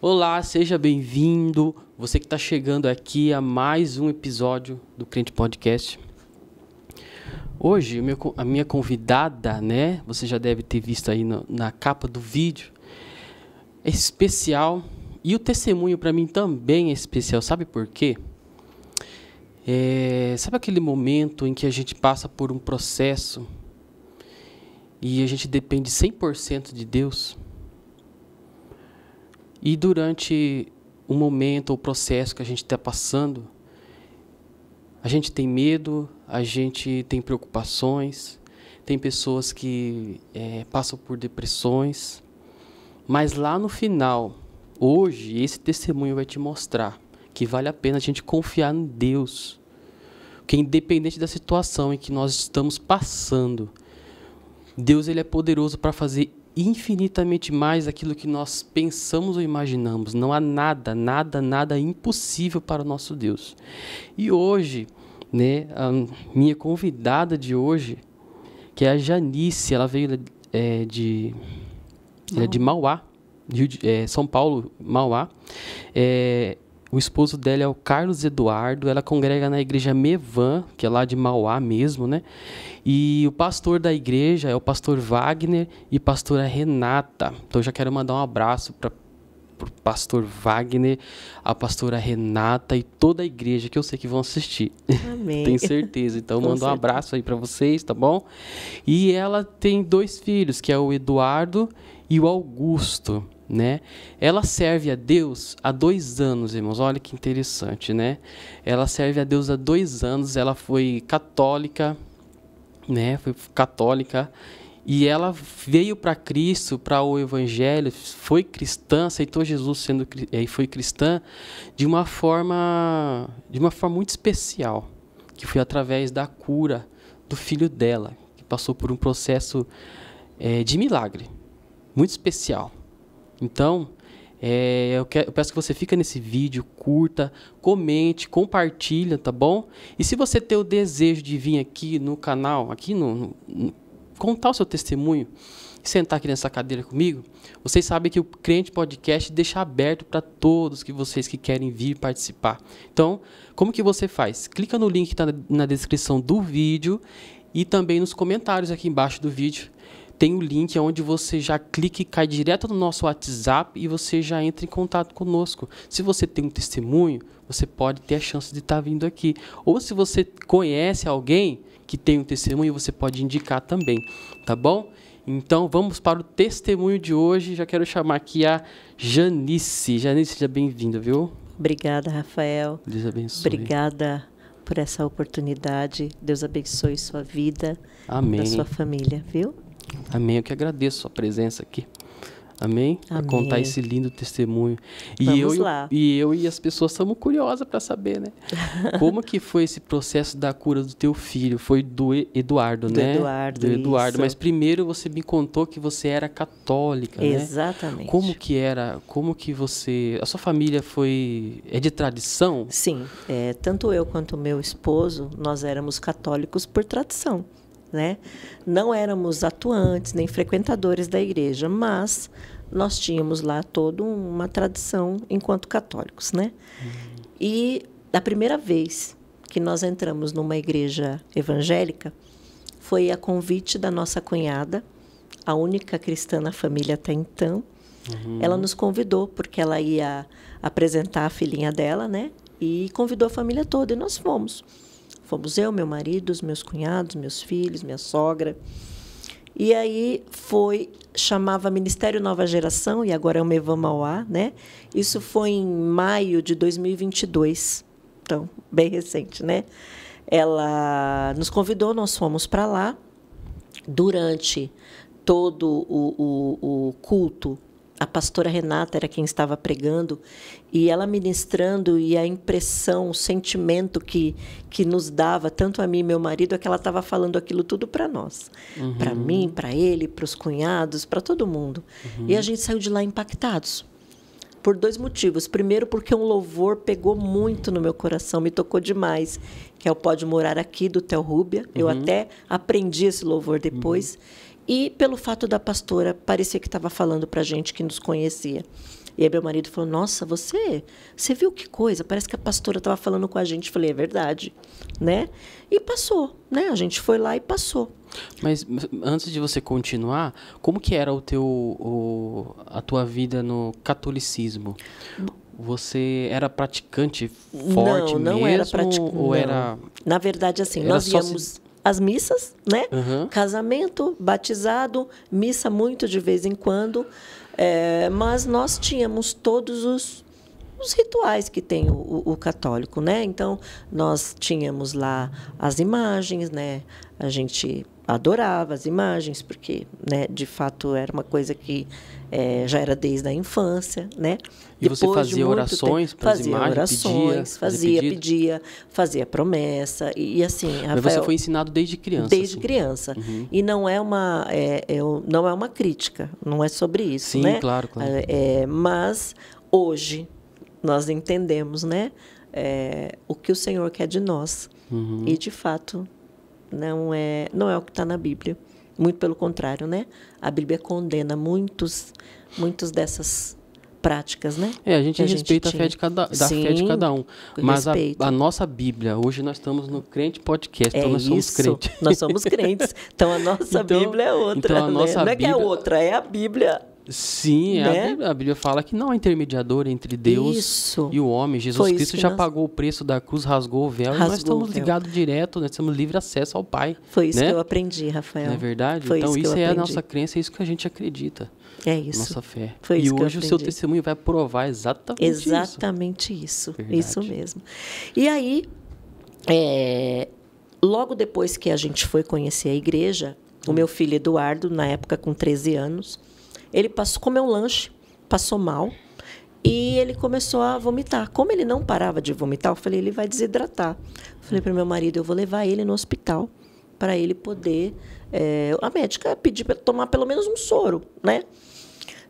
Olá, seja bem-vindo. Você que está chegando aqui a mais um episódio do Crente Podcast. Hoje, a minha convidada, né? Você já deve ter visto aí no, na capa do vídeo. É especial e o testemunho para mim também é especial. Sabe por quê? É, sabe aquele momento em que a gente passa por um processo e a gente depende 100% de Deus? E durante o momento ou processo que a gente está passando, a gente tem medo, a gente tem preocupações, tem pessoas que é, passam por depressões, mas lá no final, hoje, esse testemunho vai te mostrar que vale a pena a gente confiar em Deus. Porque independente da situação em que nós estamos passando, Deus ele é poderoso para fazer infinitamente mais aquilo que nós pensamos ou imaginamos. Não há nada, nada, nada impossível para o nosso Deus. E hoje, né, a minha convidada de hoje, que é a Janice, ela veio é, de, ela é de Mauá, Rio de, é, São Paulo, Mauá. É, o esposo dela é o Carlos Eduardo, ela congrega na igreja Mevan, que é lá de Mauá mesmo, né? E o pastor da igreja é o pastor Wagner e pastora Renata. Então já quero mandar um abraço para o pastor Wagner, a pastora Renata e toda a igreja que eu sei que vão assistir. Amém. Tenho certeza. Então mando certeza. um abraço aí para vocês, tá bom? E ela tem dois filhos, que é o Eduardo e o Augusto né? Ela serve a Deus há dois anos, irmãos. Olha que interessante, né? Ela serve a Deus há dois anos. Ela foi católica, né? Foi católica e ela veio para Cristo, para o Evangelho, foi cristã, aceitou Jesus sendo eh, e foi cristã de uma forma de uma forma muito especial, que foi através da cura do filho dela, que passou por um processo é, de milagre, muito especial. Então, é, eu, eu, peço que você fica nesse vídeo, curta, comente, compartilha, tá bom? E se você tem o desejo de vir aqui no canal, aqui no, no contar o seu testemunho, sentar aqui nessa cadeira comigo, vocês sabem que o Crente Podcast deixa aberto para todos que vocês que querem vir participar. Então, como que você faz? Clica no link que está na descrição do vídeo e também nos comentários aqui embaixo do vídeo tem o link onde você já clica e cai direto no nosso WhatsApp e você já entra em contato conosco. Se você tem um testemunho, você pode ter a chance de estar tá vindo aqui. Ou se você conhece alguém que tem um testemunho, você pode indicar também, tá bom? Então vamos para o testemunho de hoje. Já quero chamar aqui a Janice. Janice, seja bem-vinda, viu? Obrigada, Rafael. Deus abençoe. Obrigada por essa oportunidade. Deus abençoe sua vida, Amém. da sua família, viu? Amém. Eu que agradeço a sua presença aqui. Amém? Amém. Para contar esse lindo testemunho. E Vamos eu, lá. E eu e as pessoas estamos curiosas para saber, né? Como que foi esse processo da cura do teu filho? Foi do Eduardo, do né? Eduardo, do Eduardo. Isso. Mas primeiro você me contou que você era católica, né? Exatamente. Né? Como que era? Como que você... A sua família foi... É de tradição? Sim. É, tanto eu quanto meu esposo, nós éramos católicos por tradição né? Não éramos atuantes nem frequentadores da igreja, mas nós tínhamos lá toda uma tradição enquanto católicos, né? Uhum. E da primeira vez que nós entramos numa igreja evangélica foi a convite da nossa cunhada, a única cristã na família até então. Uhum. Ela nos convidou porque ela ia apresentar a filhinha dela, né? E convidou a família toda e nós fomos. Fomos eu, meu marido, os meus cunhados, meus filhos, minha sogra. E aí foi, chamava Ministério Nova Geração, e agora é o Mevan Mauá, né? Isso foi em maio de 2022, então, bem recente, né? Ela nos convidou, nós fomos para lá. Durante todo o, o, o culto, a pastora Renata era quem estava pregando e ela ministrando e a impressão, o sentimento que que nos dava tanto a mim e meu marido é que ela estava falando aquilo tudo para nós, uhum. para mim, para ele, para os cunhados, para todo mundo. Uhum. E a gente saiu de lá impactados por dois motivos. Primeiro, porque um louvor pegou muito no meu coração, me tocou demais, que é o Pode Morar Aqui, do Tel Rúbia. Eu uhum. até aprendi esse louvor depois. Uhum e pelo fato da pastora parecer que estava falando para gente que nos conhecia. E aí meu marido falou: Nossa, você, você viu que coisa? Parece que a pastora estava falando com a gente. Eu falei: É verdade, né? E passou, né? A gente foi lá e passou. Mas antes de você continuar, como que era o teu, o, a tua vida no catolicismo? Você era praticante forte não, não mesmo? Era pratic... Ou não. era? Na verdade, assim, era nós íamos. Se as missas, né? Uhum. Casamento, batizado, missa muito de vez em quando. É, mas nós tínhamos todos os os rituais que tem o, o, católico, né? Então, nós tínhamos lá as imagens, né? A gente adorava as imagens, porque, né, de fato, era uma coisa que é, já era desde a infância, né? E Depois você fazia orações para as imagens, orações, pedia, fazia, pedia, pedia, fazia promessa e, e assim. Mas Rafael, você foi ensinado desde criança. Desde assim. criança uhum. e não é uma é, é, não é uma crítica, não é sobre isso, Sim, né? claro, claro. É, é mas hoje nós entendemos, né? É, o que o Senhor quer de nós. Uhum. E de fato não é não é o que está na Bíblia. Muito pelo contrário, né? A Bíblia condena muitos muitos dessas práticas, né? É, a gente a respeita gente a fé de cada, da Sim, fé de cada um. Mas a, a, nossa Bíblia, hoje nós estamos no Crente Podcast, então é então nós somos crentes. Nós somos crentes. Então a nossa então, Bíblia é outra. Então a né? nossa Não Bíblia... é que é outra, é a Bíblia Sim, é né? a, Bíblia, fala que não há intermediador entre Deus isso. e o homem. Jesus Cristo já nós... pagou o preço da cruz, rasgou o véu, rasgou e nós estamos ligados direto, nós temos livre acesso ao Pai. Foi isso né? que eu aprendi, Rafael. Não é verdade? Foi então, isso, isso é a nossa crença, é isso que a gente acredita. É isso. Nossa fé. Foi e hoje o seu testemunho vai provar exatamente, exatamente isso. Exatamente isso. Isso mesmo. E aí, é, logo depois que a gente foi conhecer a igreja, hum. o meu filho Eduardo, na época com 13 anos, ele passou, comeu um lanche, passou mal e ele começou a vomitar. Como ele não parava de vomitar, eu falei, ele vai desidratar. Eu falei para o meu marido, eu vou levar ele no hospital para ele poder. É, a médica pediu para tomar pelo menos um soro, né?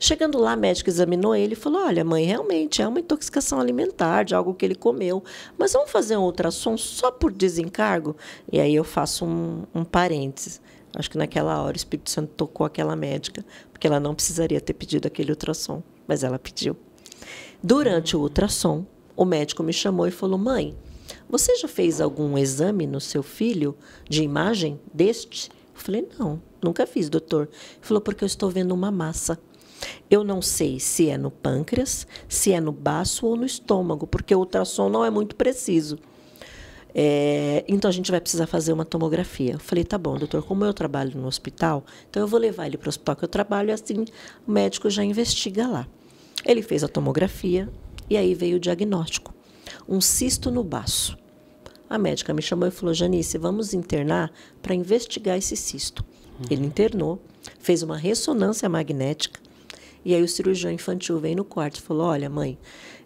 Chegando lá, a médica examinou ele e falou: Olha, mãe, realmente é uma intoxicação alimentar de algo que ele comeu, mas vamos fazer um ultrassom só por desencargo? E aí eu faço um, um parênteses. Acho que naquela hora o Espírito Santo tocou aquela médica, porque ela não precisaria ter pedido aquele ultrassom, mas ela pediu. Durante o ultrassom, o médico me chamou e falou: Mãe, você já fez algum exame no seu filho de imagem deste? Eu falei: Não, nunca fiz, doutor. Ele falou: Porque eu estou vendo uma massa. Eu não sei se é no pâncreas, se é no baço ou no estômago, porque o ultrassom não é muito preciso. É, então a gente vai precisar fazer uma tomografia. Eu falei, tá bom, doutor, como eu trabalho no hospital, então eu vou levar ele para o hospital que eu trabalho, assim o médico já investiga lá. Ele fez a tomografia e aí veio o diagnóstico: um cisto no baço. A médica me chamou e falou: Janice, vamos internar para investigar esse cisto. Uhum. Ele internou, fez uma ressonância magnética e aí o cirurgião infantil veio no quarto e falou: Olha, mãe,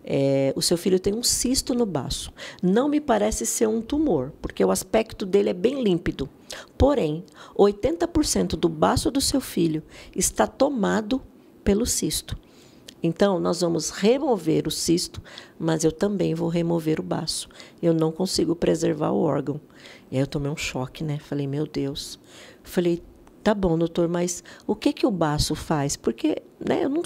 é, o seu filho tem um cisto no baço. Não me parece ser um tumor, porque o aspecto dele é bem límpido. Porém, 80% do baço do seu filho está tomado pelo cisto. Então, nós vamos remover o cisto, mas eu também vou remover o baço. Eu não consigo preservar o órgão. E aí eu tomei um choque, né? Falei, meu Deus. Falei, tá bom, doutor, mas o que que o baço faz? Porque né, eu não,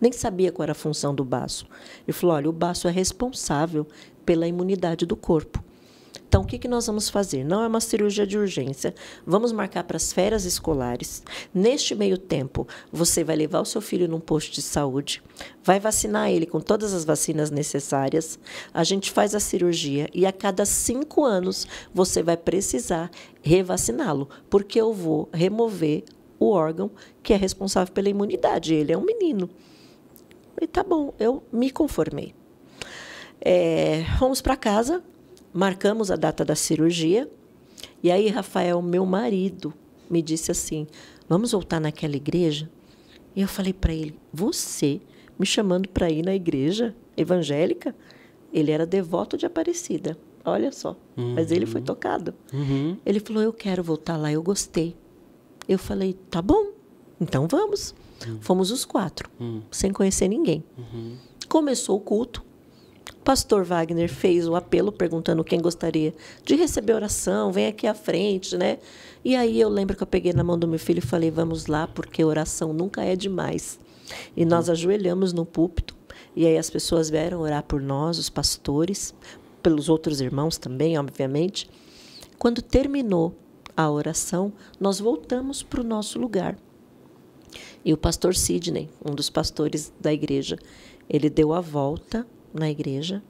nem sabia qual era a função do baço. Ele falou, olha, o baço é responsável pela imunidade do corpo. Então, o que, que nós vamos fazer? Não é uma cirurgia de urgência. Vamos marcar para as férias escolares. Neste meio tempo, você vai levar o seu filho num posto de saúde, vai vacinar ele com todas as vacinas necessárias. A gente faz a cirurgia e a cada cinco anos você vai precisar revaciná-lo, porque eu vou remover o órgão que é responsável pela imunidade. Ele é um menino. E tá bom, eu me conformei. É, para casa, marcamos a data da cirurgia. E aí, Rafael, meu marido, me disse assim: Vamos voltar naquela igreja? E eu falei para ele: Você me chamando para ir na igreja evangélica? Ele era devoto de Aparecida, olha só. Uhum. Mas ele foi uhum. tocado. Uhum. Ele falou: Eu quero voltar lá, eu gostei. Eu falei: Tá bom, então vamos. Uhum. Fomos os quatro, hum. sem conhecer ninguém. Uhum. Começou o culto, Pastor Wagner fez o apelo perguntando quem gostaria de receber oração, vem aqui à frente, né? E aí eu lembro que eu peguei na mão do meu filho e falei: "Vamos lá, porque oração nunca é demais". E nós ajoelhamos no púlpito e aí as pessoas vieram orar por nós, os pastores, pelos outros irmãos também, obviamente. Quando terminou a oração, nós voltamos para o nosso lugar. E o pastor Sidney, um dos pastores da igreja, ele deu a volta na igreja,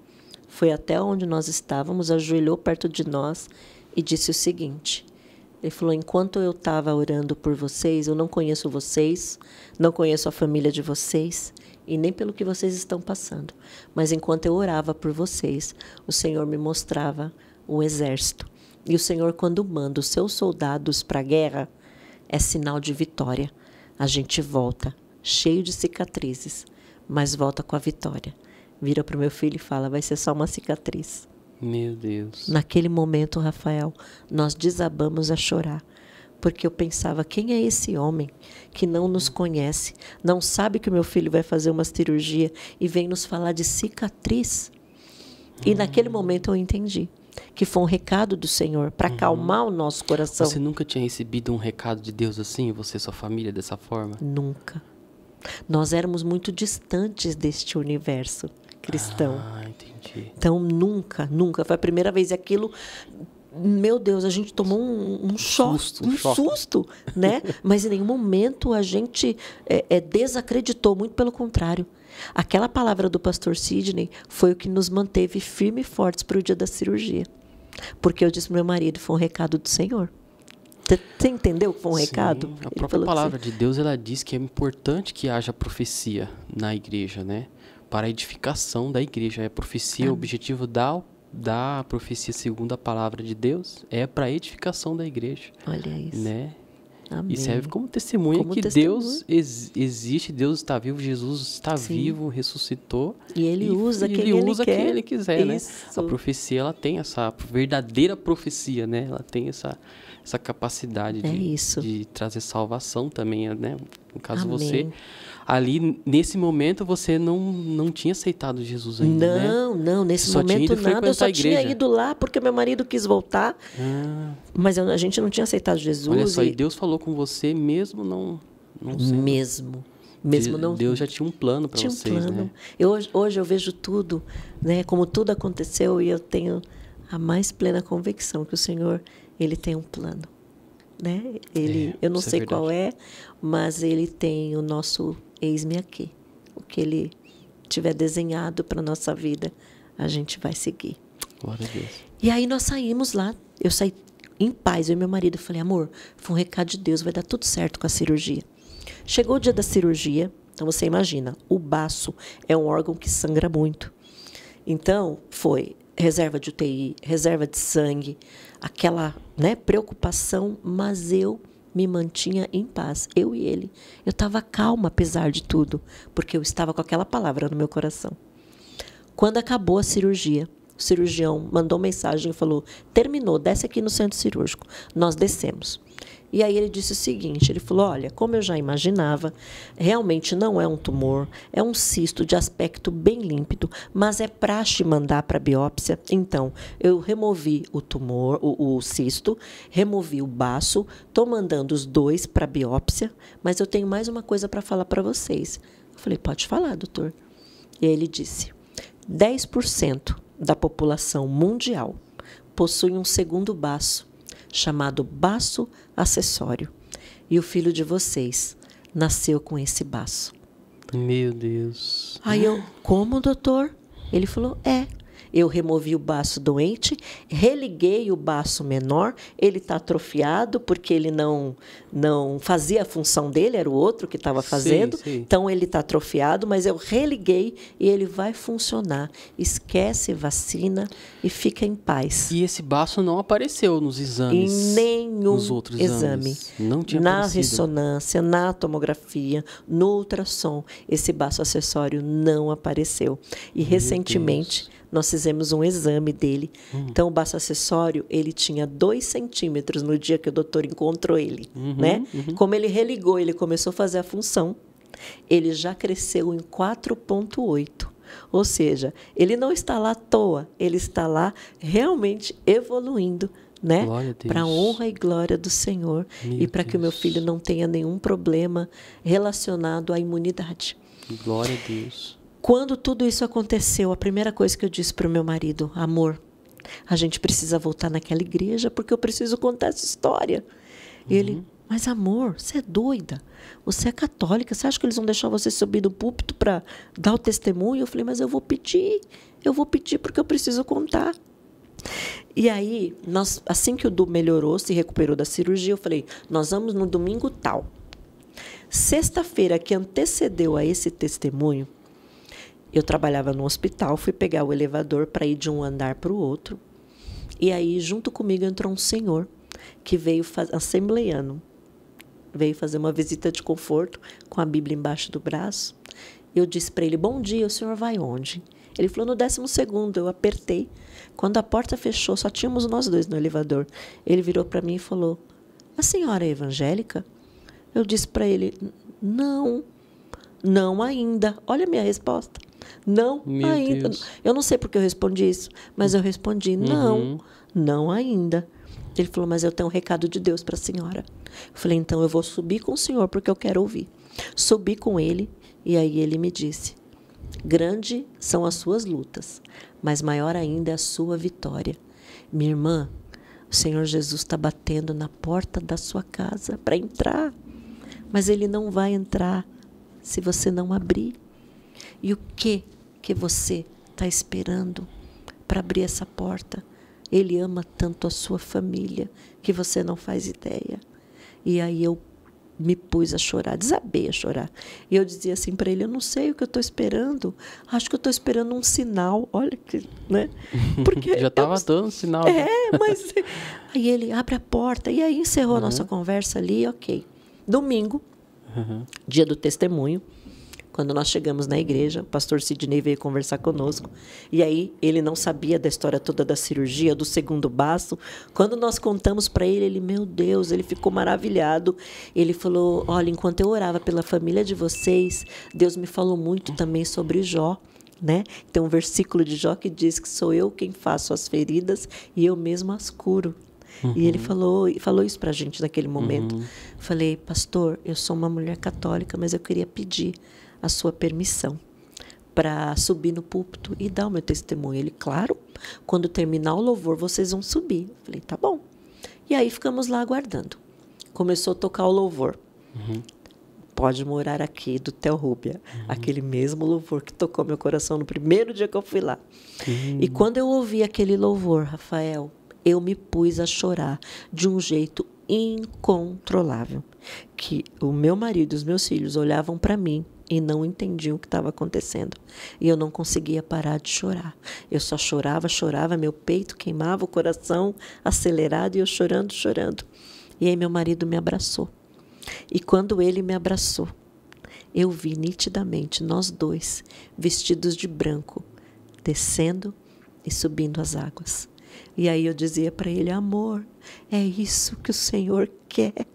foi até onde nós estávamos, ajoelhou perto de nós e disse o seguinte: Ele falou, enquanto eu estava orando por vocês, eu não conheço vocês, não conheço a família de vocês e nem pelo que vocês estão passando, mas enquanto eu orava por vocês, o Senhor me mostrava o exército. E o Senhor, quando manda os seus soldados para a guerra, é sinal de vitória. A gente volta cheio de cicatrizes, mas volta com a vitória vira para o meu filho e fala: vai ser só uma cicatriz. Meu Deus. Naquele momento, Rafael, nós desabamos a chorar. Porque eu pensava, quem é esse homem que não nos conhece, não sabe que o meu filho vai fazer uma cirurgia e vem nos falar de cicatriz? E hum. naquele momento eu entendi que foi um recado do Senhor para uhum. acalmar o nosso coração. Você nunca tinha recebido um recado de Deus assim, você e sua família dessa forma? Nunca. Nós éramos muito distantes deste universo cristão. Ah, entendi. Então nunca, nunca. Foi a primeira vez e aquilo meu Deus, a gente tomou um, um, choque, susto, um choque. susto, né? Mas em nenhum momento a gente é, é, desacreditou, muito pelo contrário. Aquela palavra do pastor Sidney foi o que nos manteve firme e fortes para o dia da cirurgia. Porque eu disse para meu marido, foi um recado do Senhor. Você entendeu que foi um Sim, recado? A própria palavra assim, de Deus, ela diz que é importante que haja profecia na igreja, né? para a edificação da igreja. É profecia, o objetivo da, da profecia segundo a palavra de Deus é para a edificação da igreja. Olha isso. Né? Amém. E serve como testemunha como que testemunha. Deus ex existe, Deus está vivo, Jesus está Sim. vivo, ressuscitou. E ele e usa quem ele, ele usa quer. quem ele quiser, né? A profecia ela tem essa verdadeira profecia, né? Ela tem essa essa capacidade é de, de, trazer salvação também, né? No caso, Amém. você ali nesse momento você não, não tinha aceitado Jesus ainda, né? Não, né? não, nesse só momento nada, eu só tinha ido lá porque meu marido quis voltar. Ah. Mas eu, a gente não tinha aceitado Jesus. Olha só, e, e Deus falou com você mesmo não não sendo. mesmo mesmo não Deus já tinha um plano para vocês, um plano. né? Eu, hoje eu vejo tudo, né, como tudo aconteceu e eu tenho a mais plena convicção que o Senhor ele tem um plano né? Ele, é, eu não é sei é qual é, mas ele tem o nosso ex me aqui. O que ele tiver desenhado para nossa vida, a gente vai seguir. Glória a Deus. E aí nós saímos lá, eu saí em paz, eu e meu marido, falei: "Amor, foi um recado de Deus, vai dar tudo certo com a cirurgia". Chegou o dia da cirurgia, então você imagina, o baço é um órgão que sangra muito. Então, foi reserva de UTI, reserva de sangue, aquela né, preocupação, mas eu me mantinha em paz, eu e ele. Eu estava calma, apesar de tudo, porque eu estava com aquela palavra no meu coração. Quando acabou a cirurgia, o cirurgião mandou mensagem e falou: terminou, desce aqui no centro cirúrgico. Nós descemos. E aí ele disse o seguinte: ele falou, olha, como eu já imaginava, realmente não é um tumor, é um cisto de aspecto bem límpido, mas é praxe mandar para biópsia. Então, eu removi o tumor, o, o cisto, removi o baço, estou mandando os dois para biópsia, mas eu tenho mais uma coisa para falar para vocês. Eu falei, pode falar, doutor. E aí ele disse: 10% da população mundial possui um segundo baço chamado baço acessório. E o filho de vocês nasceu com esse baço. Meu Deus. Aí eu, como, doutor? Ele falou, é. Eu removi o baço doente, religuei o baço menor, ele está atrofiado porque ele não não fazia a função dele, era o outro que estava fazendo. Sim, sim. Então ele está atrofiado, mas eu religuei e ele vai funcionar. Esquece vacina e fica em paz. E esse baço não apareceu nos exames. Em nenhum nos outros exame. Exames. Não tinha na aparecido. ressonância, na tomografia, no ultrassom, esse baço acessório não apareceu. E Meu recentemente Deus nós fizemos um exame dele. Uhum. Então, o baço acessório, ele tinha dois centímetros no dia que o doutor encontrou ele. Uhum, né? Uhum. Como ele religou, ele começou a fazer a função, ele já cresceu em 4,8. Ou seja, ele não está lá à toa, ele está lá realmente evoluindo né? Para a honra e glória do Senhor meu e para que o meu filho não tenha nenhum problema relacionado à imunidade. Glória a Deus. Quando tudo isso aconteceu, a primeira coisa que eu disse para o meu marido, amor, a gente precisa voltar naquela igreja porque eu preciso contar essa história. Uhum. Ele, mas amor, você é doida, você é católica, você acha que eles vão deixar você subir do púlpito para dar o testemunho? Eu falei, mas eu vou pedir, eu vou pedir porque eu preciso contar. E aí, nós, assim que o Du melhorou, se recuperou da cirurgia, eu falei, nós vamos no domingo tal. Sexta-feira que antecedeu a esse testemunho, eu trabalhava no hospital, fui pegar o elevador para ir de um andar para o outro. E aí, junto comigo, entrou um senhor que veio assembleiano. Veio fazer uma visita de conforto com a Bíblia embaixo do braço. Eu disse para ele: Bom dia, o senhor vai onde? Ele falou: No décimo segundo. Eu apertei. Quando a porta fechou, só tínhamos nós dois no elevador. Ele virou para mim e falou: A senhora é evangélica? Eu disse para ele: Não, não ainda. Olha a minha resposta. Não, Meu ainda. Deus. Eu não sei porque eu respondi isso, mas eu respondi: uhum. não, não ainda. Ele falou, mas eu tenho um recado de Deus para a senhora. Eu falei, então eu vou subir com o senhor porque eu quero ouvir. Subi com ele e aí ele me disse: Grande são as suas lutas, mas maior ainda é a sua vitória. Minha irmã, o Senhor Jesus está batendo na porta da sua casa para entrar, mas ele não vai entrar se você não abrir. E o que que você está esperando para abrir essa porta? Ele ama tanto a sua família que você não faz ideia. E aí eu me pus a chorar, desabei a chorar. E eu dizia assim para ele: Eu não sei o que eu estou esperando. Acho que eu estou esperando um sinal. Olha que. Né? Porque Já estava eu... dando sinal. Né? É, mas. aí ele abre a porta. E aí encerrou uhum. a nossa conversa ali, ok. Domingo, uhum. dia do testemunho. Quando nós chegamos na igreja, o pastor Sidney veio conversar conosco. E aí ele não sabia da história toda da cirurgia, do segundo baço. Quando nós contamos para ele, ele, meu Deus, ele ficou maravilhado. Ele falou: Olha, enquanto eu orava pela família de vocês, Deus me falou muito também sobre Jó. Né? Tem um versículo de Jó que diz que sou eu quem faço as feridas e eu mesmo as curo. Uhum. E ele uhum. falou, falou isso pra gente naquele momento. Uhum. Falei, pastor, eu sou uma mulher católica, mas eu queria pedir a sua permissão para subir no púlpito e dar o meu testemunho. Ele, claro, quando terminar o louvor, vocês vão subir. Eu falei, tá bom. E aí ficamos lá aguardando. Começou a tocar o louvor. Uhum. Pode morar aqui, do Theo Rúbia. Uhum. Aquele mesmo louvor que tocou meu coração no primeiro dia que eu fui lá. Uhum. E quando eu ouvi aquele louvor, Rafael, eu me pus a chorar de um jeito incontrolável. Que o meu marido e os meus filhos olhavam para mim e não entendiam o que estava acontecendo. E eu não conseguia parar de chorar. Eu só chorava, chorava, meu peito queimava, o coração acelerado e eu chorando, chorando. E aí meu marido me abraçou. E quando ele me abraçou, eu vi nitidamente nós dois, vestidos de branco, descendo e subindo as águas. E aí eu dizia para ele: Amor, é isso que o Senhor quer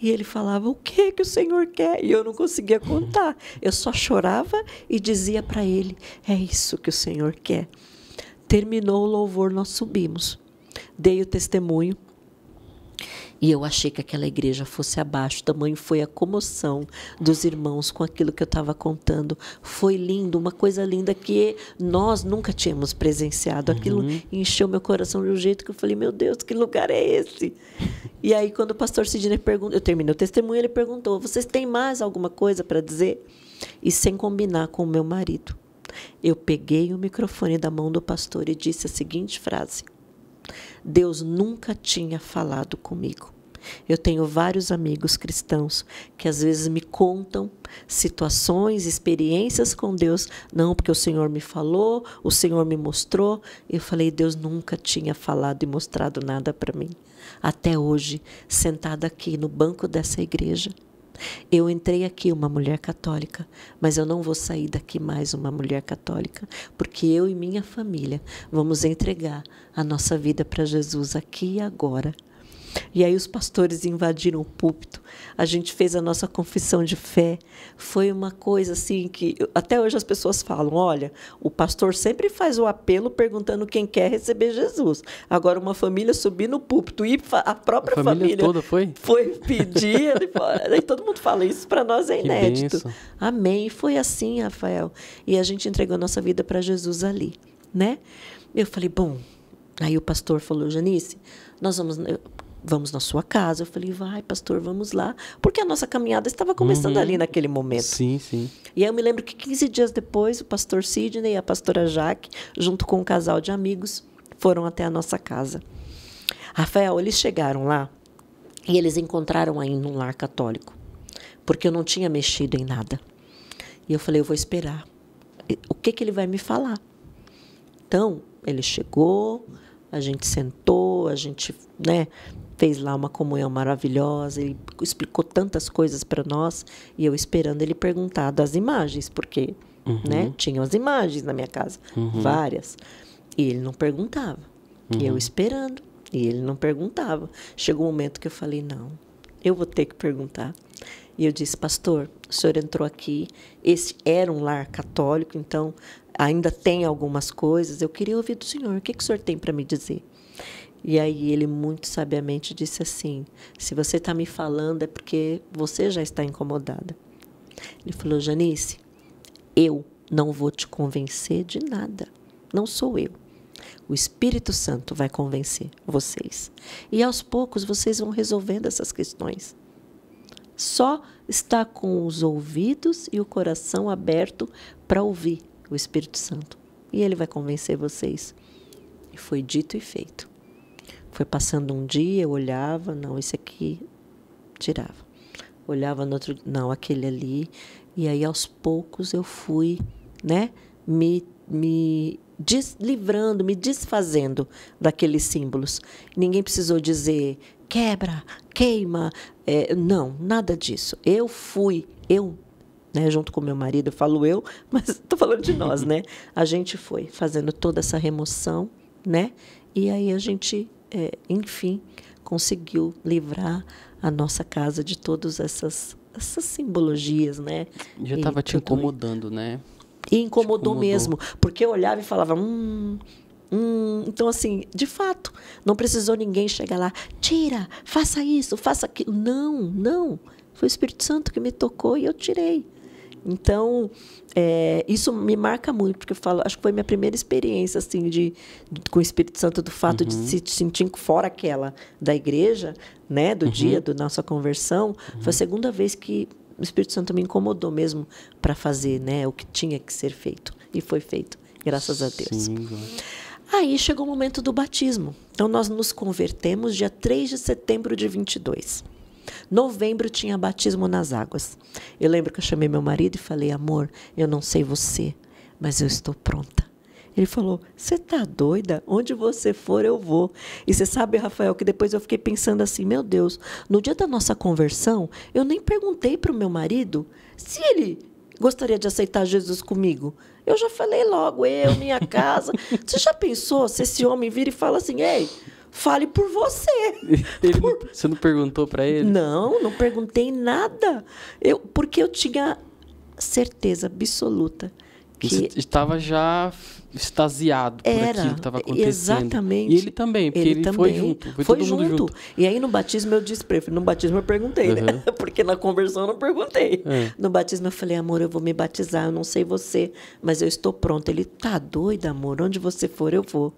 e ele falava: O que que o Senhor quer? E eu não conseguia contar. Eu só chorava e dizia para ele: É isso que o Senhor quer. Terminou o louvor, nós subimos. Dei o testemunho. E eu achei que aquela igreja fosse abaixo. tamanho foi a comoção dos irmãos com aquilo que eu estava contando. Foi lindo, uma coisa linda que nós nunca tínhamos presenciado. Aquilo uhum. encheu meu coração de um jeito que eu falei: meu Deus, que lugar é esse? e aí, quando o pastor Sidney perguntou, eu terminei o testemunho, ele perguntou: vocês têm mais alguma coisa para dizer? E sem combinar com o meu marido, eu peguei o microfone da mão do pastor e disse a seguinte frase. Deus nunca tinha falado comigo. Eu tenho vários amigos cristãos que às vezes me contam situações, experiências com Deus, não porque o Senhor me falou, o Senhor me mostrou. Eu falei, Deus nunca tinha falado e mostrado nada para mim. Até hoje, sentada aqui no banco dessa igreja, eu entrei aqui uma mulher católica, mas eu não vou sair daqui mais uma mulher católica, porque eu e minha família vamos entregar a nossa vida para Jesus aqui e agora. E aí os pastores invadiram o púlpito. A gente fez a nossa confissão de fé. Foi uma coisa assim que até hoje as pessoas falam: olha, o pastor sempre faz o apelo perguntando quem quer receber Jesus. Agora uma família subir no púlpito e a própria a família, família, toda foi foi pedir. e todo mundo fala isso para nós é inédito. Amém. foi assim, Rafael. E a gente entregou a nossa vida para Jesus ali, né? Eu falei: bom. Aí o pastor falou, Janice, nós vamos vamos na sua casa. Eu falei, vai, pastor, vamos lá. Porque a nossa caminhada estava começando uhum. ali naquele momento. Sim, sim. E aí eu me lembro que 15 dias depois, o pastor Sidney e a pastora Jaque, junto com um casal de amigos, foram até a nossa casa. Rafael, eles chegaram lá e eles encontraram ainda um lar católico. Porque eu não tinha mexido em nada. E eu falei, eu vou esperar. O que, que ele vai me falar? Então, ele chegou, a gente sentou, a gente, né, fez lá uma comunhão maravilhosa, ele explicou tantas coisas para nós e eu esperando ele perguntar das imagens, porque uhum. né, tinham as imagens na minha casa, uhum. várias. E ele não perguntava. Uhum. E eu uhum. esperando, e ele não perguntava. Chegou um momento que eu falei: não, eu vou ter que perguntar. E eu disse: pastor, o senhor entrou aqui, esse era um lar católico, então ainda tem algumas coisas. Eu queria ouvir do senhor, o que, que o senhor tem para me dizer? E aí ele muito sabiamente disse assim: se você está me falando é porque você já está incomodada. Ele falou: Janice, eu não vou te convencer de nada. Não sou eu. O Espírito Santo vai convencer vocês. E aos poucos vocês vão resolvendo essas questões. Só está com os ouvidos e o coração aberto para ouvir o Espírito Santo. E ele vai convencer vocês. E foi dito e feito. Foi passando um dia, eu olhava, não, esse aqui, tirava. Olhava no outro, não, aquele ali. E aí, aos poucos, eu fui, né, me, me deslivrando, me desfazendo daqueles símbolos. Ninguém precisou dizer quebra, queima, é, não, nada disso. Eu fui, eu, né, junto com meu marido, eu falo eu, mas estou falando de nós, né? A gente foi fazendo toda essa remoção, né? E aí a gente é, enfim, conseguiu livrar a nossa casa de todas essas, essas simbologias, né? Já estava te incomodando, né? E incomodou, incomodou, mesmo, porque eu olhava e falava, hum, hum, então assim, de fato, não precisou ninguém chegar lá, tira, faça isso, faça aquilo. Não, não. Foi o Espírito Santo que me tocou e eu tirei. Então, é, isso me marca muito, porque eu falo, acho que foi minha primeira experiência assim de, de com o Espírito Santo, do fato uhum. de se sentir fora aquela da igreja, né, do uhum. dia da nossa conversão. Uhum. Foi a uhum. segunda vez que o Espírito Santo me incomodou mesmo para fazer, né, o que tinha que ser feito e foi feito, graças a Deus. Aí chegou o momento do batismo. Então nós nos convertemos dia 3 de setembro de 22. Novembro tinha batismo nas águas. Eu lembro que eu chamei meu marido e falei: amor, eu não sei você, mas eu estou pronta. Ele falou: Você tá doida? Onde você for, eu vou. E você sabe, Rafael, que depois eu fiquei pensando assim: Meu Deus, no dia da nossa conversão, eu nem perguntei para o meu marido se ele gostaria de aceitar Jesus comigo. Eu já falei logo: Eu, minha casa. você já pensou se esse homem vira e fala assim: Ei fale por você. Ele, por... você não perguntou para ele? Não, não perguntei nada. Eu, porque eu tinha certeza absoluta que você estava já extasiado por era, aquilo que estava acontecendo. Exatamente. E ele também, porque ele, ele também. foi junto. Foi, foi junto. junto. E aí no batismo eu disse para ele, no batismo eu perguntei, uhum. né? Porque na conversão eu não perguntei. É. No batismo eu falei, amor, eu vou me batizar, eu não sei você, mas eu estou pronto. Ele, tá doido, amor, onde você for eu vou.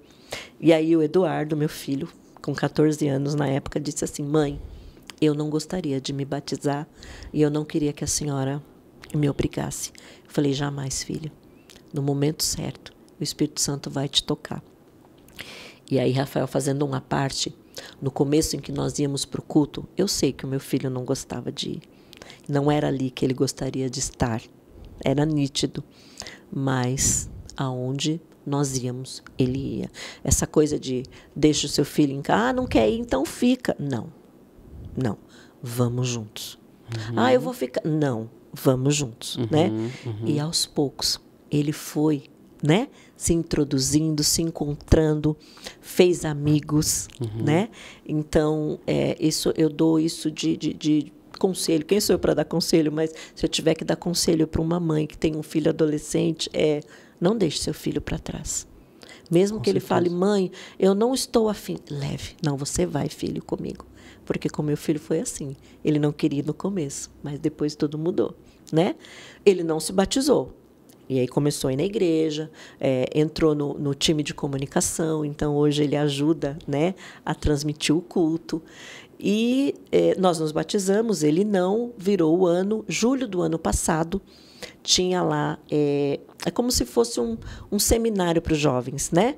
E aí o Eduardo, meu filho, com 14 anos na época, disse assim: "Mãe, eu não gostaria de me batizar e eu não queria que a senhora me obrigasse". Eu falei: "Jamais, filho. No momento certo, o Espírito Santo vai te tocar". E aí Rafael fazendo uma parte, no começo em que nós íamos para o culto, eu sei que o meu filho não gostava de ir. Não era ali que ele gostaria de estar. Era nítido. Mas aonde nós íamos, ele ia. Essa coisa de deixa o seu filho em casa, ah, não quer ir, então fica. Não, não, vamos juntos. Uhum. Ah, eu vou ficar. Não, vamos juntos, uhum, né? Uhum. E aos poucos ele foi, né? Se introduzindo, se encontrando, fez amigos, uhum. né? Então, é, isso eu dou isso de, de, de conselho. Quem sou eu para dar conselho? Mas se eu tiver que dar conselho para uma mãe que tem um filho adolescente, é não deixe seu filho para trás. Mesmo Com que certeza. ele fale, mãe, eu não estou afim. Leve. Não, você vai, filho, comigo. Porque com meu filho foi assim. Ele não queria no começo, mas depois tudo mudou, né? Ele não se batizou. E aí começou a ir na igreja, é, entrou no, no, time de comunicação, então hoje ele ajuda né, a transmitir o culto. E é, nós nos batizamos, ele não, virou o ano, julho do ano passado, tinha lá. É, é como se fosse um, um seminário para os jovens, né?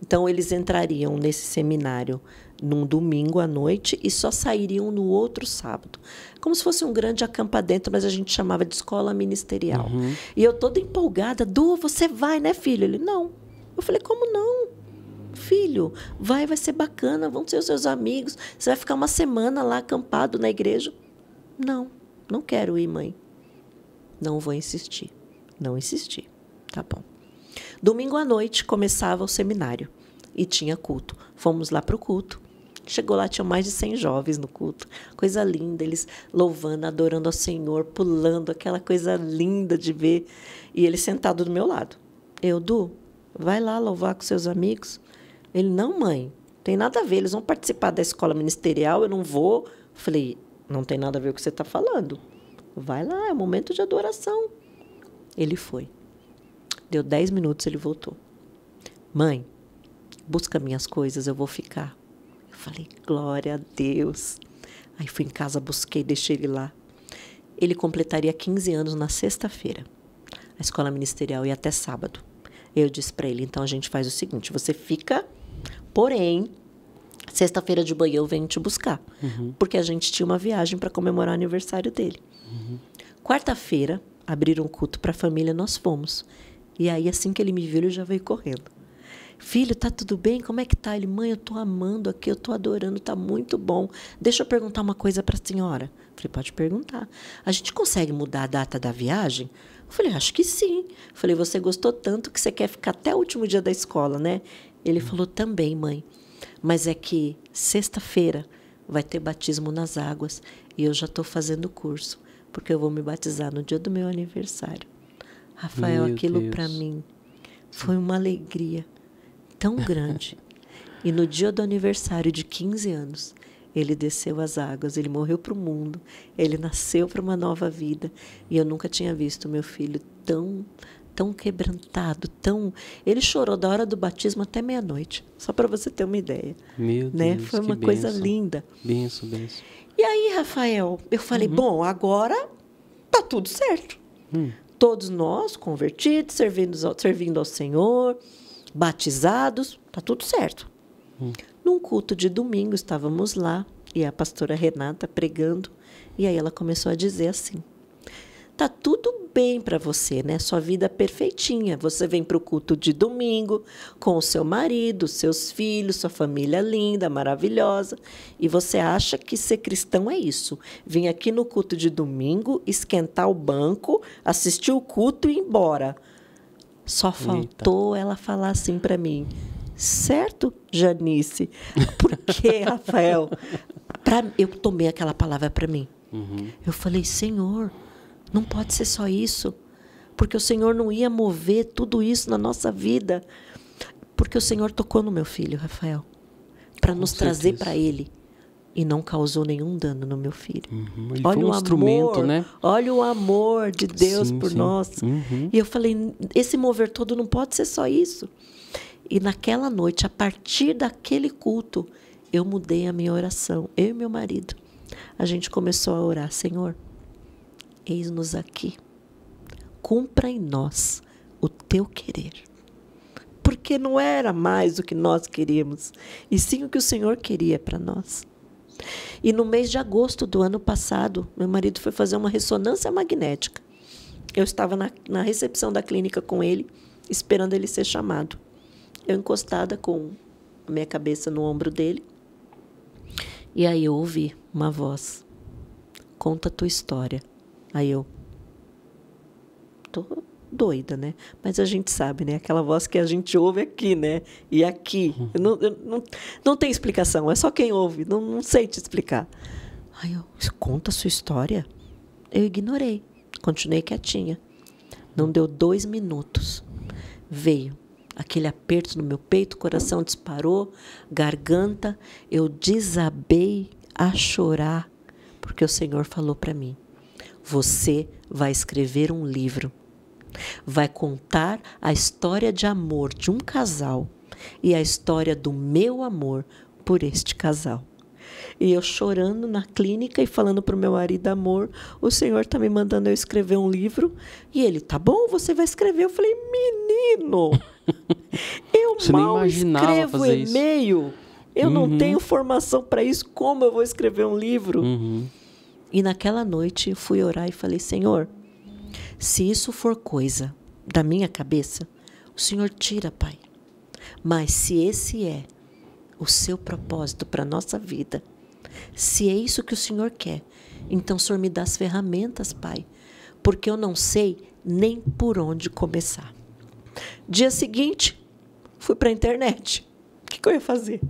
Então, eles entrariam nesse seminário num domingo à noite e só sairiam no outro sábado. Como se fosse um grande acampamento, mas a gente chamava de escola ministerial. Uhum. E eu toda empolgada, Du, você vai, né, filho? Ele, não. Eu falei, como não? Filho, vai, vai ser bacana, vão ser os seus amigos, você vai ficar uma semana lá acampado na igreja. Não, não quero ir, mãe. Não vou insistir. Não insisti. Tá bom. Domingo à noite começava o seminário e tinha culto. Fomos lá para o culto. Chegou lá, tinha mais de 100 jovens no culto. Coisa linda, eles louvando, adorando ao Senhor, pulando, aquela coisa linda de ver. E ele sentado do meu lado. Eu, Du, vai lá louvar com seus amigos. Ele, não, mãe, tem nada a ver, eles vão participar da escola ministerial, eu não vou. Falei, não tem nada a ver com o que você está falando. Vai lá, é um momento de adoração. Ele foi. Deu dez minutos, ele voltou. Mãe, busca minhas coisas, eu vou ficar. Eu falei, glória a Deus. Aí fui em casa, busquei, deixei ele lá. Ele completaria 15 anos na sexta-feira. A escola ministerial ia até sábado. Eu disse para ele, então a gente faz o seguinte, você fica, porém, Sexta-feira de manhã eu venho te buscar. Uhum. Porque a gente tinha uma viagem para comemorar o aniversário dele. Uhum. Quarta-feira, abriram um culto para a família, nós fomos. E aí, assim que ele me viu, ele já veio correndo. Filho, tá tudo bem? Como é que tá? Ele, mãe, eu tô amando aqui, eu tô adorando, tá muito bom. Deixa eu perguntar uma coisa para a senhora. Eu falei, pode perguntar. A gente consegue mudar a data da viagem? Eu falei, acho que sim. falei, você gostou tanto que você quer ficar até o último dia da escola, né? Ele hum. falou, também, mãe. Mas é que sexta-feira vai ter batismo nas águas e eu já estou fazendo o curso, porque eu vou me batizar no dia do meu aniversário. Rafael, meu aquilo para mim foi uma alegria tão grande. e no dia do aniversário de 15 anos, ele desceu as águas, ele morreu para o mundo, ele nasceu para uma nova vida. E eu nunca tinha visto meu filho tão tão quebrantado, tão. Ele chorou da hora do batismo até meia-noite, só para você ter uma ideia. Meu né? Deus, né? Foi uma coisa linda. Benção, benção. E aí, Rafael, eu falei: uhum. bom, agora tá tudo certo. Hum. Todos nós convertidos, servindo ao, servindo ao Senhor, batizados, tá tudo certo. Hum. Num culto de domingo, estávamos lá e a pastora Renata pregando, e aí ela começou a dizer assim tá tudo bem para você, né? Sua vida é perfeitinha. Você vem para o culto de domingo com o seu marido, seus filhos, sua família linda, maravilhosa, e você acha que ser cristão é isso? Vim aqui no culto de domingo, esquentar o banco, assistir o culto e ir embora. Só faltou Eita. ela falar assim para mim. Certo, Janice? Por que, Rafael? Pra, eu tomei aquela palavra para mim. Uhum. Eu falei, Senhor, não pode ser só isso, porque o Senhor não ia mover tudo isso na nossa vida, porque o Senhor tocou no meu filho, Rafael, para nos certeza. trazer para Ele e não causou nenhum dano no meu filho. Uhum. Olha um o amor, né? Olha o amor de Deus sim, por sim. nós. Uhum. E eu falei, esse mover todo não pode ser só isso. E naquela noite, a partir daquele culto, eu mudei a minha oração, eu e meu marido. A gente começou a orar, Senhor, eis-nos aqui. Cumpra em nós o teu querer. Porque não era mais o que nós queríamos, e sim o que o Senhor queria para nós. E no mês de agosto do ano passado, meu marido foi fazer uma ressonância magnética. Eu estava na, na recepção da clínica com ele, esperando ele ser chamado. Eu encostada com a minha cabeça no ombro dele. E aí eu ouvi uma voz: Conta a tua história Aí eu. Tô doida, né? Mas a gente sabe, né? Aquela voz que a gente ouve aqui, né? E aqui. Eu não, eu não, não tem explicação, é só quem ouve. Não, não sei te explicar. Aí eu. Conta a sua história? Eu ignorei. Continuei quietinha. Não deu dois minutos. Veio aquele aperto no meu peito, coração disparou, garganta. Eu desabei a chorar, porque o Senhor falou para mim: você vai escrever um livro. Vai contar a história de amor de um casal e a história do meu amor por este casal. E eu chorando na clínica e falando para o meu marido, amor, o senhor está me mandando eu escrever um livro. E ele, tá bom, você vai escrever. Eu falei, menino, eu você mal escrevo e-mail. Eu uhum. não tenho formação para isso, como eu vou escrever um livro? Uhum. E naquela noite fui orar e falei: Senhor, se isso for coisa da minha cabeça, o Senhor tira, Pai. Mas se esse é o seu propósito para a nossa vida, se é isso que o Senhor quer, então o Senhor me dá as ferramentas, Pai, porque eu não sei nem por onde começar. Dia seguinte, fui para a internet. O que, que eu ia fazer?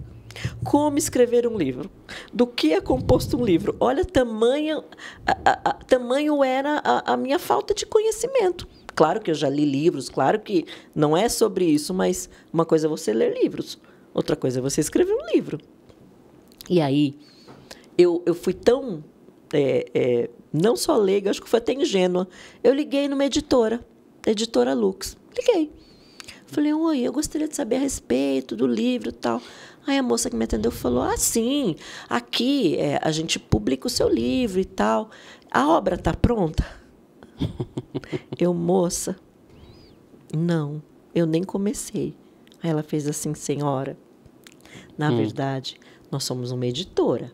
Como escrever um livro? Do que é composto um livro? Olha, tamanho, a, a, a, tamanho era a minha falta de conhecimento. Claro que eu já li livros, claro que não é sobre isso, mas uma coisa é você ler livros, outra coisa é você escrever um livro. E aí, eu, eu fui tão. É, é, não só leiga, acho que foi até ingênua. Eu liguei numa editora, editora Lux. Liguei. Falei, oi, eu gostaria de saber a respeito do livro e tal. Aí a moça que me atendeu falou: Ah, sim, aqui é, a gente publica o seu livro e tal. A obra está pronta? eu, moça, não, eu nem comecei. Aí ela fez assim, senhora. Na hum. verdade, nós somos uma editora.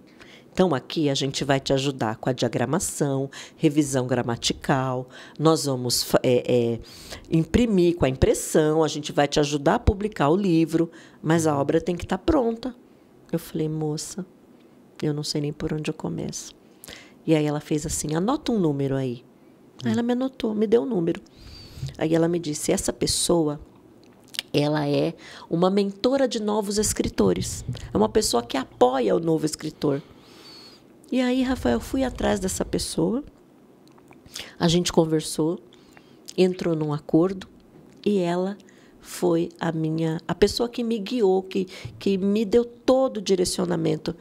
Então, aqui a gente vai te ajudar com a diagramação, revisão gramatical, nós vamos é, é, imprimir com a impressão, a gente vai te ajudar a publicar o livro, mas a obra tem que estar tá pronta. Eu falei, moça, eu não sei nem por onde eu começo. E aí ela fez assim: anota um número aí. Aí ela me anotou, me deu um número. Aí ela me disse: essa pessoa ela é uma mentora de novos escritores. É uma pessoa que apoia o novo escritor. E aí, Rafael, fui atrás dessa pessoa, a gente conversou, entrou num acordo e ela foi a minha a pessoa que me guiou, que, que me deu todo o direcionamento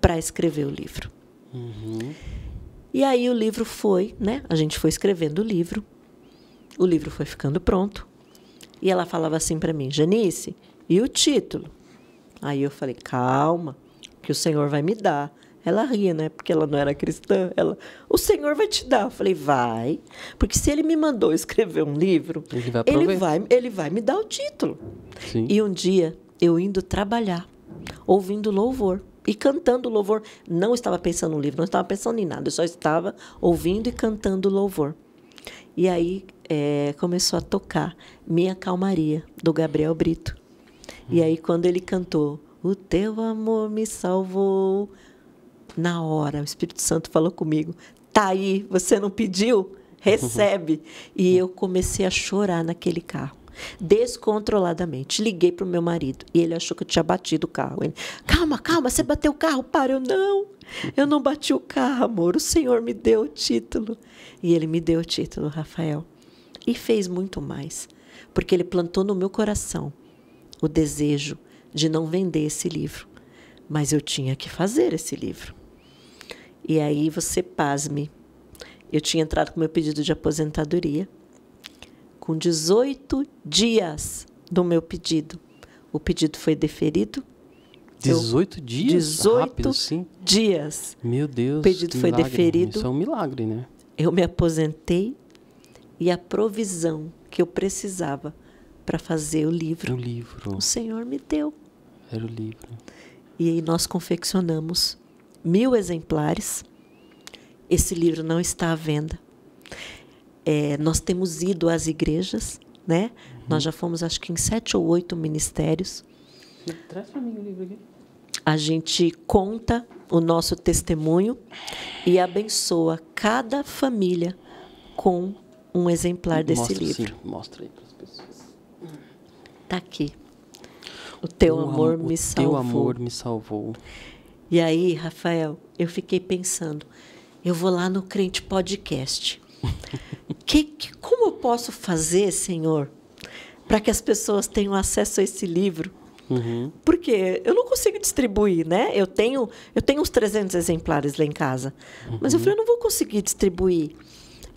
para escrever o livro. Uhum. E aí o livro foi, né? A gente foi escrevendo o livro, o livro foi ficando pronto e ela falava assim para mim, Janice, e o título? Aí eu falei, calma, que o Senhor vai me dar. Ela ria, né? Porque ela não era cristã. Ela, o Senhor vai te dar. Eu falei, vai. Porque se ele me mandou escrever um livro, ele vai, ele vai, ele vai me dar o título. Sim. E um dia, eu indo trabalhar, ouvindo louvor e cantando louvor. Não estava pensando no livro, não estava pensando em nada. Eu só estava ouvindo e cantando louvor. E aí é, começou a tocar Minha Calmaria, do Gabriel Brito. E aí, quando ele cantou, O teu amor me salvou na hora, o Espírito Santo falou comigo: tá aí, você não pediu? Recebe. e eu comecei a chorar naquele carro descontroladamente. Liguei para o meu marido e ele achou que eu tinha batido o carro. Ele, calma, calma, você bateu o carro? Para, eu não. Eu não bati o carro, amor. O Senhor me deu o título. E ele me deu o título, Rafael. E fez muito mais, porque ele plantou no meu coração o desejo de não vender esse livro. Mas eu tinha que fazer esse livro. E aí você pasme. Eu tinha entrado com meu pedido de aposentadoria com 18 dias do meu pedido. O pedido foi deferido. 18 eu, dias? 18 Rápido, assim? dias. Meu Deus. O pedido milagre. Né? deferido. Isso é um milagre, né? Eu me aposentei e a provisão que eu precisava para fazer o livro, é o livro. O Senhor me deu. Era o livro. E aí nós confeccionamos mil exemplares. Esse livro não está à venda. É, nós temos ido às igrejas, né? Uhum. Nós já fomos, acho que em sete ou oito ministérios. Traz para mim o livro aqui. A gente conta o nosso testemunho e abençoa cada família com um exemplar desse mostra, livro. Sim, mostra aí para as pessoas. Tá aqui. O teu o amor am me o salvou. O teu amor me salvou. E aí, Rafael, eu fiquei pensando, eu vou lá no Crente Podcast. que, que, como eu posso fazer, Senhor, para que as pessoas tenham acesso a esse livro? Uhum. Porque eu não consigo distribuir, né? Eu tenho, eu tenho uns 300 exemplares lá em casa. Uhum. Mas eu uhum. falei, eu não vou conseguir distribuir.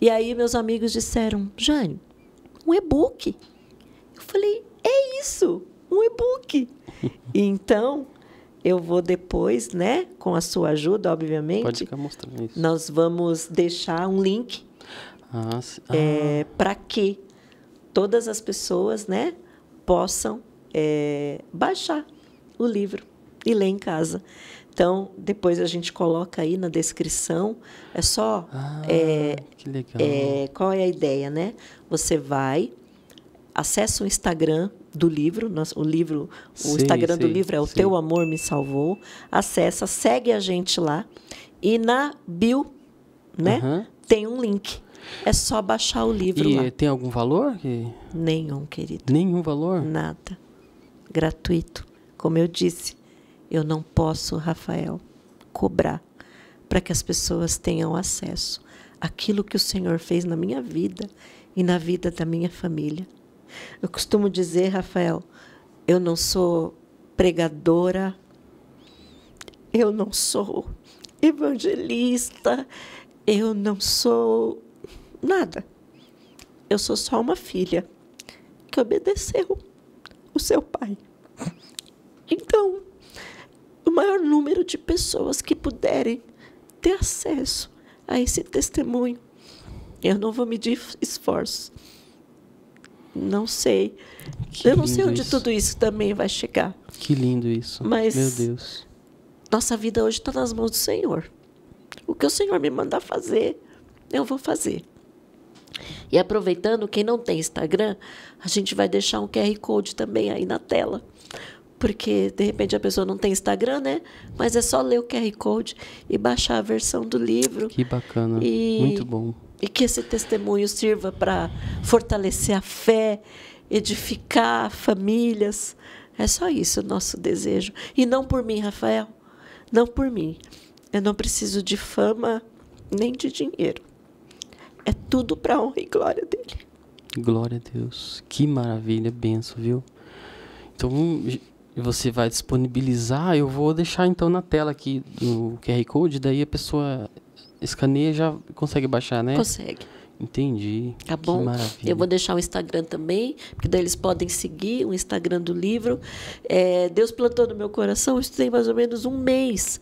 E aí meus amigos disseram, Jane, um e-book. Eu falei, é isso, um e-book. então, eu vou depois, né, com a sua ajuda, obviamente. Pode ficar mostrando isso. Nós vamos deixar um link ah, é, ah. para que todas as pessoas, né, possam é, baixar o livro e ler em casa. Então, depois a gente coloca aí na descrição. É só. Ah, é, que legal. É, qual é a ideia, né? Você vai, acessa o Instagram do livro, o livro, o sim, Instagram sim, do livro é o sim. Teu Amor Me Salvou. Acessa, segue a gente lá. E na bio, né, tem um link. É só baixar o livro e lá. tem algum valor? Que... Nenhum, querido. Nenhum valor? Nada. Gratuito. Como eu disse, eu não posso, Rafael, cobrar para que as pessoas tenham acesso àquilo que o Senhor fez na minha vida e na vida da minha família. Eu costumo dizer, Rafael, eu não sou pregadora, eu não sou evangelista, eu não sou nada. Eu sou só uma filha que obedeceu o seu pai. Então, o maior número de pessoas que puderem ter acesso a esse testemunho, eu não vou medir esforços não sei. Que eu não sei onde isso. tudo isso também vai chegar. Que lindo isso. Mas Meu Deus. Nossa vida hoje está nas mãos do Senhor. O que o Senhor me mandar fazer, eu vou fazer. E aproveitando, quem não tem Instagram, a gente vai deixar um QR Code também aí na tela. Porque, de repente, a pessoa não tem Instagram, né? Mas é só ler o QR Code e baixar a versão do livro. Que bacana. E... Muito bom e que esse testemunho sirva para fortalecer a fé, edificar famílias. É só isso o nosso desejo. E não por mim, Rafael. Não por mim. Eu não preciso de fama nem de dinheiro. É tudo para honra e glória dele. Glória a Deus. Que maravilha, benção, viu? Então, você vai disponibilizar, eu vou deixar então na tela aqui o QR Code, daí a pessoa Escaneia já consegue baixar, né? Consegue. Entendi. Tá bom? Que maravilha. Eu vou deixar o Instagram também, porque daí eles podem seguir o Instagram do livro. É, Deus plantou no meu coração, isso tem mais ou menos um mês.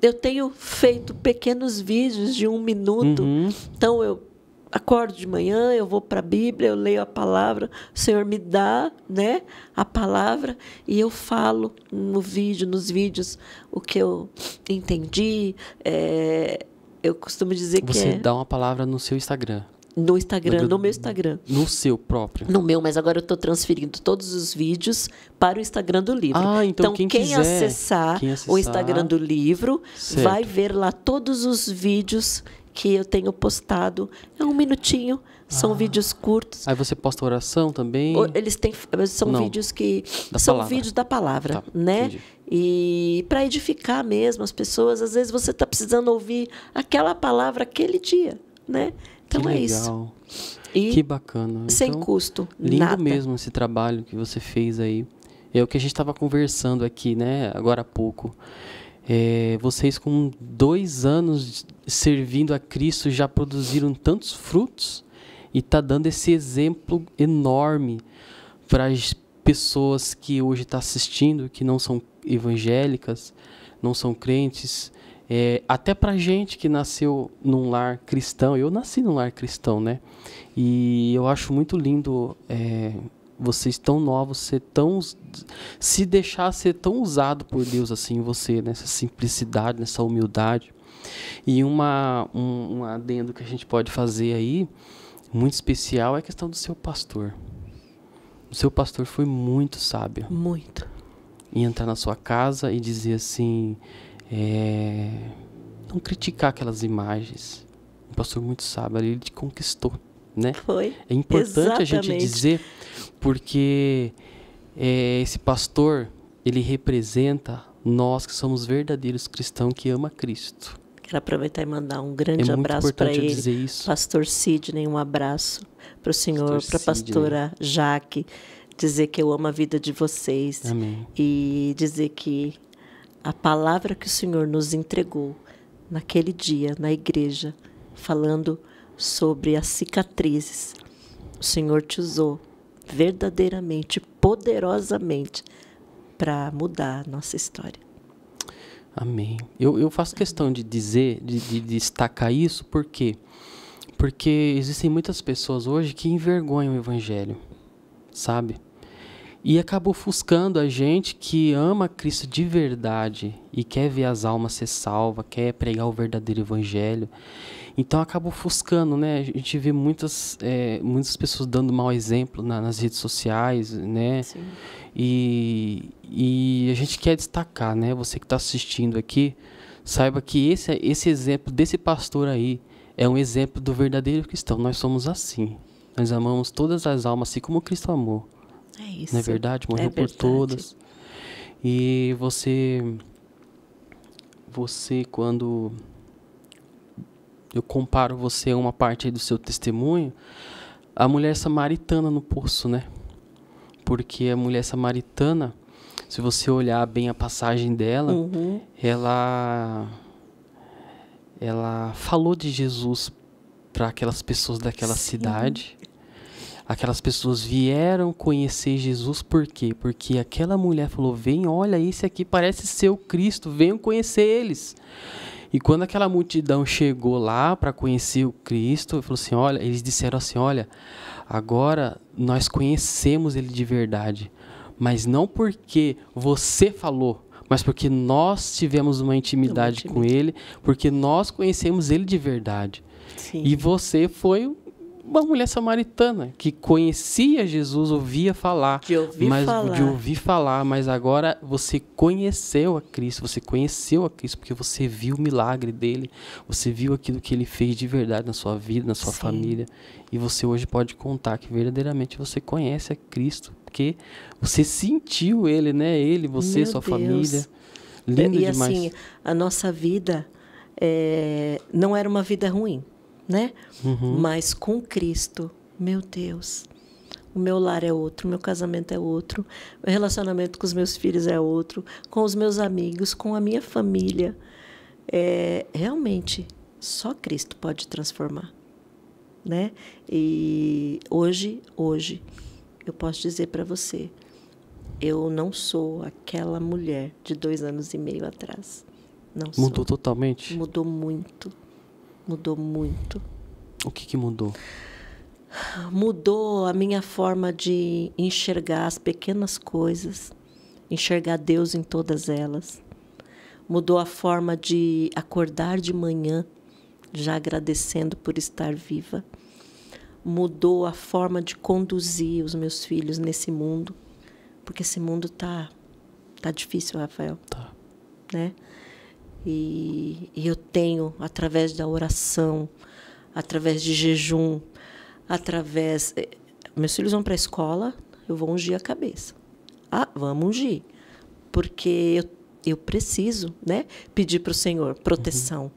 Eu tenho feito pequenos vídeos de um minuto. Uhum. Então, eu acordo de manhã, eu vou para a Bíblia, eu leio a palavra, o Senhor me dá, né, a palavra e eu falo no vídeo, nos vídeos o que eu entendi, é, eu costumo dizer Você que. Você é... dá uma palavra no seu Instagram. No Instagram, no, no meu Instagram. No seu próprio. No meu, mas agora eu estou transferindo todos os vídeos para o Instagram do livro. Ah, então, então quem, quem, quiser, acessar quem, acessar o Instagram do livro certo. vai ver lá todos os vídeos que eu tenho postado. É um minutinho, são ah. vídeos curtos. Aí você posta oração também? Eles têm, são Não, vídeos que são palavra. vídeos da palavra, tá, né? Entendi. E para edificar mesmo as pessoas, às vezes você está precisando ouvir aquela palavra aquele dia, né? Então que é legal. isso. E que bacana. Sem então, custo. Lindo nada. mesmo esse trabalho que você fez aí. É o que a gente estava conversando aqui, né? Agora há pouco. É, vocês com dois anos servindo a Cristo já produziram tantos frutos e tá dando esse exemplo enorme para as pessoas que hoje estão tá assistindo, que não são evangélicas, não são crentes. É, até pra gente que nasceu num lar cristão, eu nasci num lar cristão, né? E eu acho muito lindo é, vocês tão novos ser tão se deixar ser tão usado por Deus assim você nessa simplicidade, nessa humildade. E uma um, um adendo que a gente pode fazer aí muito especial é a questão do seu pastor. O seu pastor foi muito sábio. Muito e entrar na sua casa e dizer assim, é, não criticar aquelas imagens. Um pastor muito sábio, ele te conquistou, né? Foi. É importante Exatamente. a gente dizer, porque é, esse pastor, ele representa nós que somos verdadeiros cristãos que ama Cristo. Quero aproveitar e mandar um é grande é abraço para ele. Dizer isso. Pastor Sidney, um abraço para o senhor, para a né? pastora Jaque dizer que eu amo a vida de vocês Amém. e dizer que a palavra que o Senhor nos entregou naquele dia na igreja, falando sobre as cicatrizes, o Senhor te usou verdadeiramente, poderosamente para mudar a nossa história. Amém. Eu, eu faço questão de dizer, de, de destacar isso, porque Porque existem muitas pessoas hoje que envergonham o evangelho, sabe? E acaba ofuscando a gente que ama Cristo de verdade e quer ver as almas ser salvas, quer pregar o verdadeiro evangelho. Então acaba ofuscando, né? A gente vê muitas, é, muitas pessoas dando mau exemplo na, nas redes sociais, né? Sim. E, e a gente quer destacar, né? Você que está assistindo aqui, saiba que esse, esse exemplo desse pastor aí é um exemplo do verdadeiro cristão. Nós somos assim. Nós amamos todas as almas, assim como Cristo amou. É isso. Não é verdade? Morreu é verdade. por todas. E você. Você, quando. Eu comparo você a uma parte do seu testemunho. A mulher samaritana no poço, né? Porque a mulher samaritana, se você olhar bem a passagem dela, uhum. ela. Ela falou de Jesus para aquelas pessoas daquela Sim. cidade Aquelas pessoas vieram conhecer Jesus por quê? Porque aquela mulher falou: Vem, olha, esse aqui parece ser o Cristo, venham conhecer eles. E quando aquela multidão chegou lá para conhecer o Cristo, falou assim: Olha, eles disseram assim: Olha, agora nós conhecemos ele de verdade, mas não porque você falou, mas porque nós tivemos uma intimidade, uma intimidade. com ele, porque nós conhecemos ele de verdade. Sim. E você foi uma mulher samaritana que conhecia Jesus, ouvia falar, mas falar. de ouvir falar, mas agora você conheceu a Cristo, você conheceu a Cristo porque você viu o milagre dele, você viu aquilo que ele fez de verdade na sua vida, na sua Sim. família, e você hoje pode contar que verdadeiramente você conhece a Cristo, porque você sentiu ele, né? Ele, você, Meu sua Deus. família. Lindo e demais. assim, a nossa vida é, não era uma vida ruim né? Uhum. Mas com Cristo, meu Deus, o meu lar é outro, o meu casamento é outro, o relacionamento com os meus filhos é outro, com os meus amigos, com a minha família. É, realmente, só Cristo pode transformar, né? E hoje, hoje, eu posso dizer para você, eu não sou aquela mulher de dois anos e meio atrás. Não Mudou sou. totalmente? Mudou muito mudou muito. O que, que mudou? Mudou a minha forma de enxergar as pequenas coisas, enxergar Deus em todas elas. Mudou a forma de acordar de manhã, já agradecendo por estar viva. Mudou a forma de conduzir os meus filhos nesse mundo, porque esse mundo tá tá difícil, Rafael. Tá. Né? E, e eu tenho, através da oração, através de jejum, através. Eh, meus filhos vão para a escola, eu vou ungir a cabeça. Ah, vamos ungir. Porque eu, eu preciso né, pedir para o Senhor proteção uhum.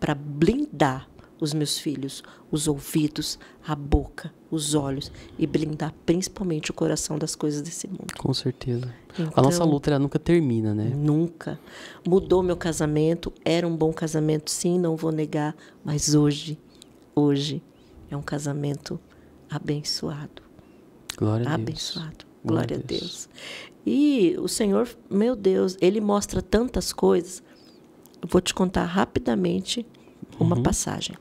para blindar os meus filhos, os ouvidos, a boca, os olhos e blindar principalmente o coração das coisas desse mundo. Com certeza. Então, a nossa então, luta ela nunca termina, né? Nunca. Mudou meu casamento, era um bom casamento, sim, não vou negar, mas hoje, hoje é um casamento abençoado. Glória a Deus. Abençoado. Glória, Glória a Deus. Deus. E o Senhor, meu Deus, ele mostra tantas coisas. Eu vou te contar rapidamente uma uhum. passagem.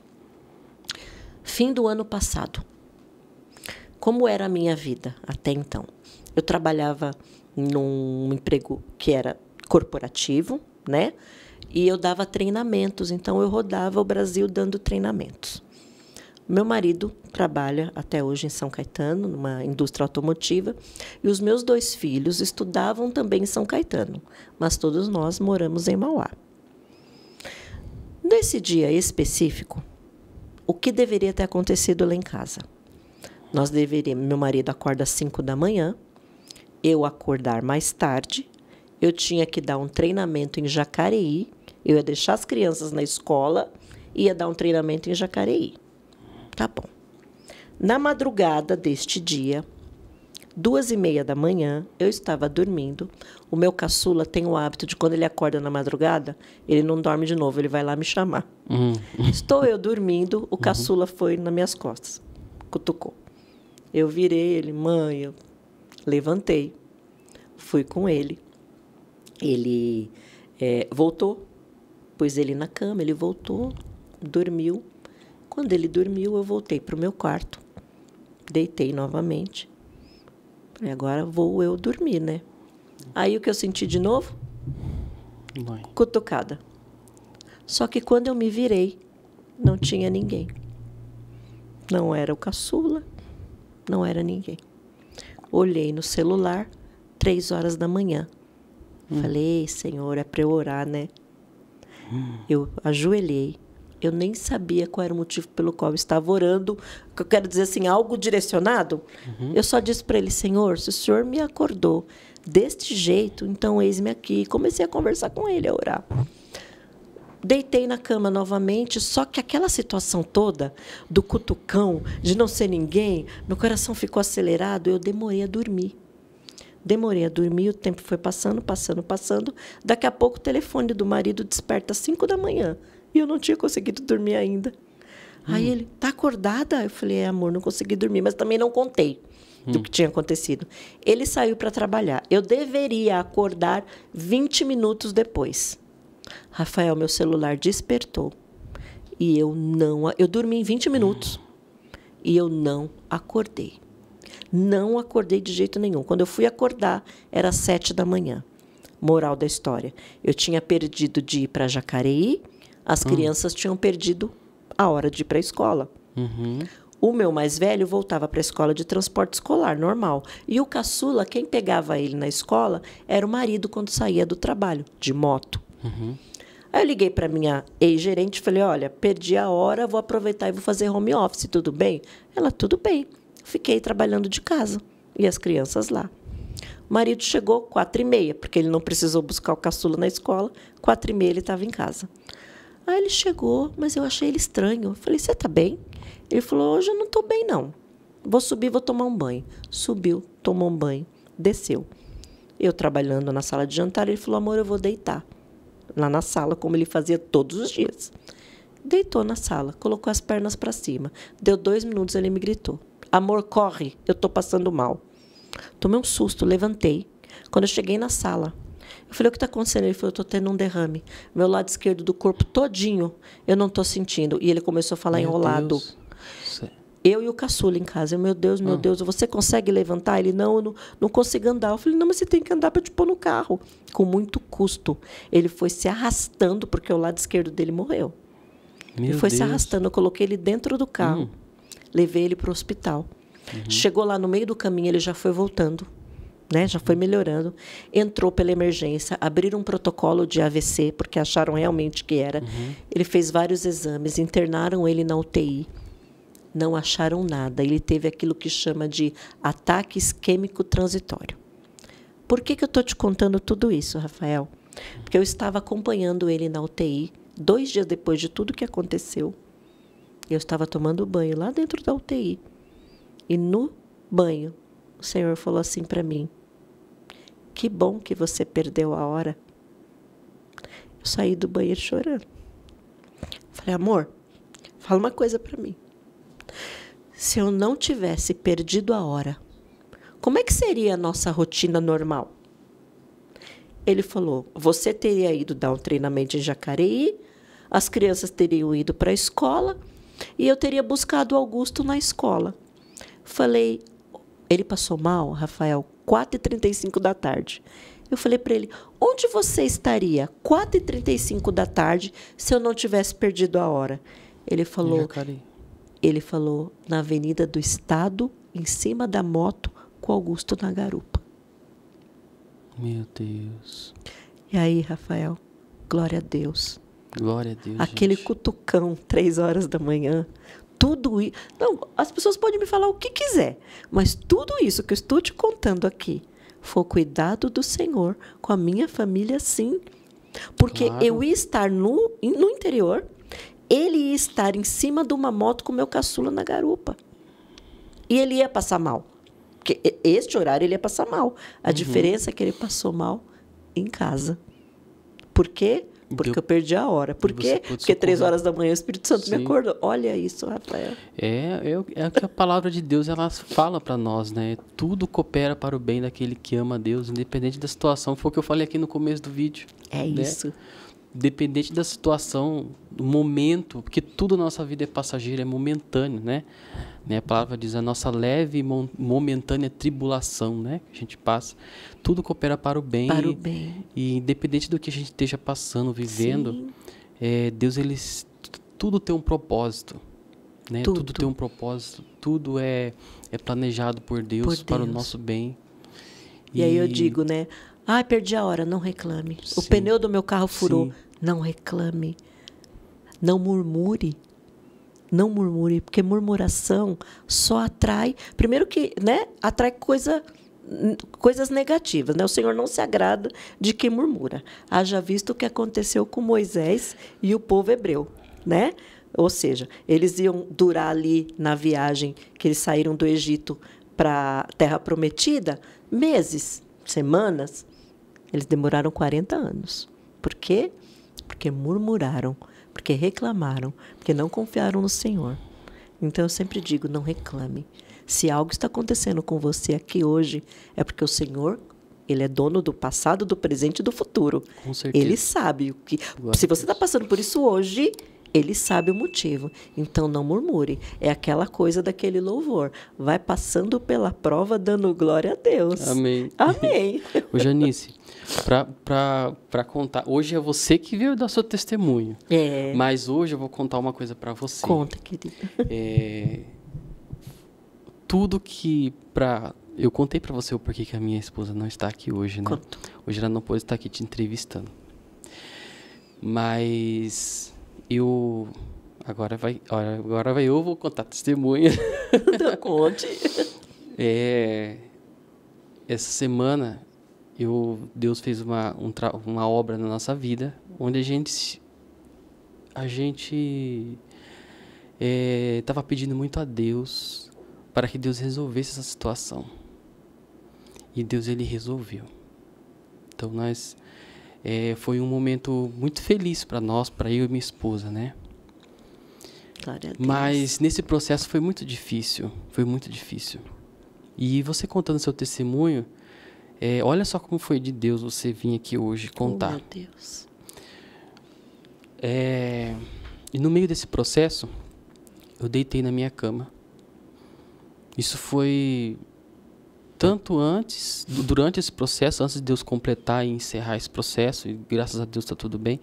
Fim do ano passado. Como era a minha vida até então? Eu trabalhava num emprego que era corporativo, né? E eu dava treinamentos, então eu rodava o Brasil dando treinamentos. Meu marido trabalha até hoje em São Caetano, numa indústria automotiva, e os meus dois filhos estudavam também em São Caetano, mas todos nós moramos em Mauá. Nesse dia específico, o que deveria ter acontecido lá em casa. Nós deveríamos, meu marido acorda às 5 da manhã, eu acordar mais tarde, eu tinha que dar um treinamento em Jacareí, eu ia deixar as crianças na escola e ia dar um treinamento em Jacareí. Tá bom. Na madrugada deste dia, duas e meia da manhã, eu estava dormindo, o meu caçula tem o hábito de quando ele acorda na madrugada, ele não dorme de novo, ele vai lá me chamar. Uhum. Estou eu dormindo, o caçula uhum. foi nas minhas costas, cutucou. Eu virei ele, mãe, eu levantei, fui com ele. Ele é, voltou, pus ele na cama, ele voltou, dormiu. Quando ele dormiu, eu voltei para o meu quarto, deitei novamente. E agora vou eu dormir, né? Aí o que eu senti de novo? Mãe. Cutucada. Só que quando eu me virei, não tinha ninguém. Não era o caçula, não era ninguém. Olhei no celular, três horas da manhã. Hum. Falei, Senhor, é para eu orar, né? Hum. Eu ajoelhei. Eu nem sabia qual era o motivo pelo qual eu estava orando. Eu quero dizer assim, algo direcionado. Uhum. Eu só disse para ele, Senhor, se o Senhor me acordou deste jeito, então eis-me aqui. Comecei a conversar com ele, a orar. Deitei na cama novamente, só que aquela situação toda do cutucão, de não ser ninguém, meu coração ficou acelerado, eu demorei a dormir. Demorei a dormir, o tempo foi passando, passando, passando. Daqui a pouco o telefone do marido desperta às 5 da manhã e eu não tinha conseguido dormir ainda. Hum. Aí ele, tá acordada? Eu falei, é, amor, não consegui dormir, mas também não contei do que tinha acontecido. Ele saiu para trabalhar. Eu deveria acordar 20 minutos depois. Rafael, meu celular despertou. E eu não. Eu dormi em 20 minutos. Hum. E eu não acordei. Não acordei de jeito nenhum. Quando eu fui acordar, era sete da manhã. Moral da história. Eu tinha perdido de ir para Jacareí, as hum. crianças tinham perdido a hora de ir para a escola. Uhum. O meu mais velho voltava para a escola de transporte escolar normal, e o caçula, quem pegava ele na escola, era o marido quando saía do trabalho, de moto. Uhum. Aí eu liguei para minha ex-gerente e falei: Olha, perdi a hora, vou aproveitar e vou fazer home office, tudo bem? Ela: Tudo bem. Fiquei trabalhando de casa e as crianças lá. O marido chegou quatro e meia, porque ele não precisou buscar o caçula na escola. Quatro e meia ele estava em casa. Aí ele chegou, mas eu achei ele estranho. Eu falei, você tá bem? Ele falou: hoje eu não estou bem, não. Vou subir, vou tomar um banho. Subiu, tomou um banho, desceu. Eu trabalhando na sala de jantar, ele falou: amor, eu vou deitar. Lá na sala, como ele fazia todos os dias. Deitou na sala, colocou as pernas para cima. Deu dois minutos, ele me gritou: amor, corre, eu estou passando mal. Tomei um susto, levantei. Quando eu cheguei na sala, eu falei, o que está acontecendo? Ele falou, estou tendo um derrame. Meu lado esquerdo do corpo todinho, eu não estou sentindo. E ele começou a falar Meu enrolado. Deus. Eu e o caçula em casa. Eu, meu Deus, meu ah. Deus, você consegue levantar? Ele, não, eu não, não consigo andar. Eu falei, não, mas você tem que andar para te pôr no carro. Com muito custo. Ele foi se arrastando, porque o lado esquerdo dele morreu. Meu ele foi Deus. se arrastando. Eu coloquei ele dentro do carro. Hum. Levei ele para o hospital. Uhum. Chegou lá no meio do caminho, ele já foi voltando. Né, já foi melhorando, entrou pela emergência, abriram um protocolo de AVC, porque acharam realmente que era. Uhum. Ele fez vários exames, internaram ele na UTI não acharam nada. Ele teve aquilo que chama de ataque isquêmico transitório. Por que, que eu estou te contando tudo isso, Rafael? Porque eu estava acompanhando ele na UTI, dois dias depois de tudo que aconteceu. Eu estava tomando banho lá dentro da UTI. E no banho, o Senhor falou assim para mim: Que bom que você perdeu a hora. Eu saí do banheiro chorando. Falei, amor, fala uma coisa para mim. Se eu não tivesse perdido a hora, como é que seria a nossa rotina normal? Ele falou: você teria ido dar um treinamento em Jacareí, as crianças teriam ido para a escola e eu teria buscado o Augusto na escola. Falei: ele passou mal, Rafael, 4h35 da tarde. Eu falei para ele: onde você estaria 4h35 da tarde se eu não tivesse perdido a hora? Ele falou: em Jacareí. Ele falou na Avenida do Estado, em cima da moto, com Augusto na garupa. Meu Deus. E aí, Rafael, glória a Deus. Glória a Deus. Aquele gente. cutucão, três horas da manhã. Tudo isso. Não, as pessoas podem me falar o que quiser, mas tudo isso que eu estou te contando aqui foi cuidado do Senhor com a minha família, sim. Porque claro. eu ia estar no, no interior, ele ia estar em cima de uma moto com o meu caçula na garupa. E ele ia passar mal. Porque este horário ele ia passar mal. A uhum. diferença é que ele passou mal em casa. Por quê? Porque eu perdi a hora. Por quê? Porque três horas da manhã o Espírito Santo Sim. me acordou. Olha isso, Rafael. É, eu, é, é que a palavra de Deus ela fala para nós, né? Tudo coopera para o bem daquele que ama a Deus, independente da situação. Foi o que eu falei aqui no começo do vídeo. É né? isso dependente da situação, do momento, porque tudo na nossa vida é passageiro, é momentâneo, né? né a palavra diz a nossa leve e momentânea tribulação, né? Que a gente passa. Tudo coopera para o bem. Para o bem. E independente do que a gente esteja passando, vivendo, é, Deus, ele, tudo tem um propósito, né? Tudo. tudo tem um propósito, tudo é, é planejado por Deus, por Deus. para o nosso bem. E, e aí eu digo, né? Ah, perdi a hora, não reclame. Sim. O pneu do meu carro furou. Sim. Não reclame. Não murmure. Não murmure, porque murmuração só atrai, primeiro que, né, atrai coisa coisas negativas, né? O Senhor não se agrada de quem murmura. Haja visto o que aconteceu com Moisés e o povo hebreu, né? Ou seja, eles iam durar ali na viagem que eles saíram do Egito para a Terra Prometida meses, semanas. Eles demoraram 40 anos. Por quê? porque murmuraram, porque reclamaram, porque não confiaram no Senhor. Então eu sempre digo: não reclame. Se algo está acontecendo com você aqui hoje, é porque o Senhor ele é dono do passado, do presente e do futuro. Com certeza. Ele sabe o que. Glória se você está passando por isso hoje, ele sabe o motivo. Então não murmure. É aquela coisa daquele louvor. Vai passando pela prova dando glória a Deus. Amém. Amém. Ô Janice, para contar. Hoje é você que veio dar seu testemunho. É. Mas hoje eu vou contar uma coisa para você. Conta, querida. É, tudo que para eu contei para você o porquê que a minha esposa não está aqui hoje, né? Conto. Hoje ela não pôde estar aqui te entrevistando. Mas eu agora vai, agora vai eu vou contar testemunha. Então conte. É, essa semana eu Deus fez uma um uma obra na nossa vida onde a gente a gente estava é, pedindo muito a Deus para que Deus resolvesse essa situação e Deus ele resolveu então nós é, foi um momento muito feliz para nós para eu e minha esposa né mas nesse processo foi muito difícil foi muito difícil e você contando seu testemunho é, olha só como foi de Deus você vir aqui hoje contar. Oh, meu Deus. É, e no meio desse processo, eu deitei na minha cama. Isso foi tanto antes, durante esse processo, antes de Deus completar e encerrar esse processo, e graças a Deus está tudo bem,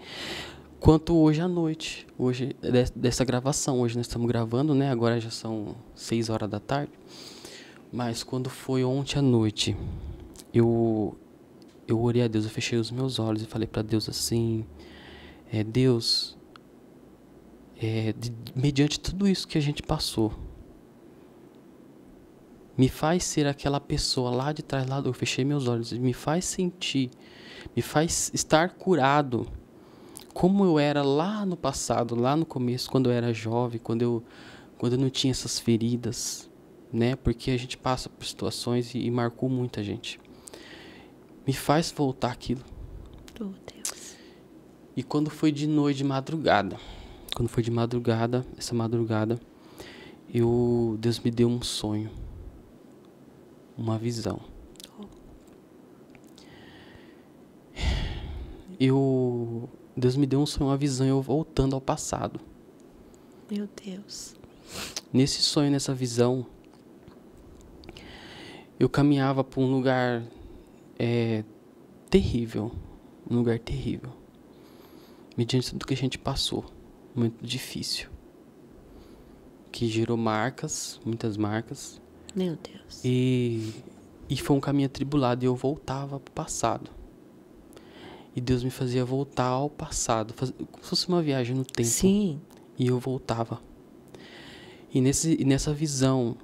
quanto hoje à noite, hoje dessa gravação. Hoje nós estamos gravando, né? Agora já são seis horas da tarde. Mas quando foi ontem à noite, eu eu orei a Deus, eu fechei os meus olhos e falei para Deus assim: é, Deus, é, de, mediante tudo isso que a gente passou, me faz ser aquela pessoa lá de trás, lá, eu fechei meus olhos, me faz sentir, me faz estar curado, como eu era lá no passado, lá no começo, quando eu era jovem, quando eu, quando eu não tinha essas feridas, né? Porque a gente passa por situações e, e marcou muita gente me faz voltar aquilo. Oh, Deus. E quando foi de noite, de madrugada, quando foi de madrugada, essa madrugada, eu Deus me deu um sonho, uma visão. Oh. Eu Deus me deu um sonho, uma visão, eu voltando ao passado. Meu Deus. Nesse sonho, nessa visão, eu caminhava por um lugar é terrível, um lugar terrível. Mediante tudo que a gente passou, muito difícil. Que gerou marcas, muitas marcas. Meu Deus. E, e foi um caminho atribulado e eu voltava pro passado. E Deus me fazia voltar ao passado, faz, como se fosse uma viagem no tempo. Sim. E eu voltava. E, nesse, e nessa visão,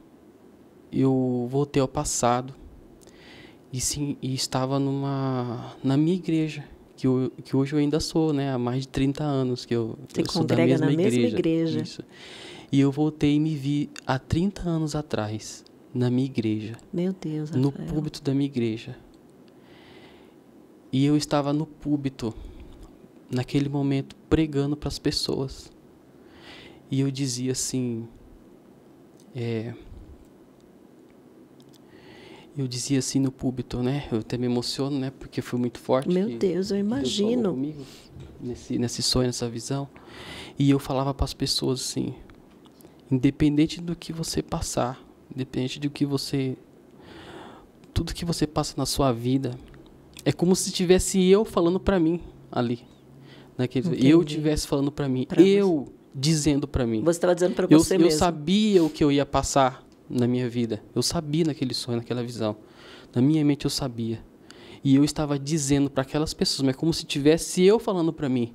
eu voltei ao passado e, sim, e estava numa na minha igreja, que, eu, que hoje eu ainda sou, né? Há mais de 30 anos que eu, Você eu sou da mesma na igreja. Mesma igreja. Isso. E eu voltei e me vi há 30 anos atrás, na minha igreja. Meu Deus, Rafael. No púlpito da minha igreja. E eu estava no púlpito, naquele momento, pregando para as pessoas. E eu dizia assim: é, eu dizia assim no púlpito, né? Eu até me emociono, né? Porque foi muito forte. Meu que, Deus, eu imagino. comigo nesse, nesse sonho, nessa visão. E eu falava para as pessoas assim: independente do que você passar, independente do que você. Tudo que você passa na sua vida, é como se tivesse eu falando para mim ali. Naquele, né? eu tivesse falando para mim, pra eu você. dizendo para mim. Você estava dizendo para você eu, mesmo. Eu sabia o que eu ia passar na minha vida. Eu sabia naquele sonho, naquela visão. Na minha mente eu sabia. E eu estava dizendo para aquelas pessoas, mas como se tivesse eu falando para mim.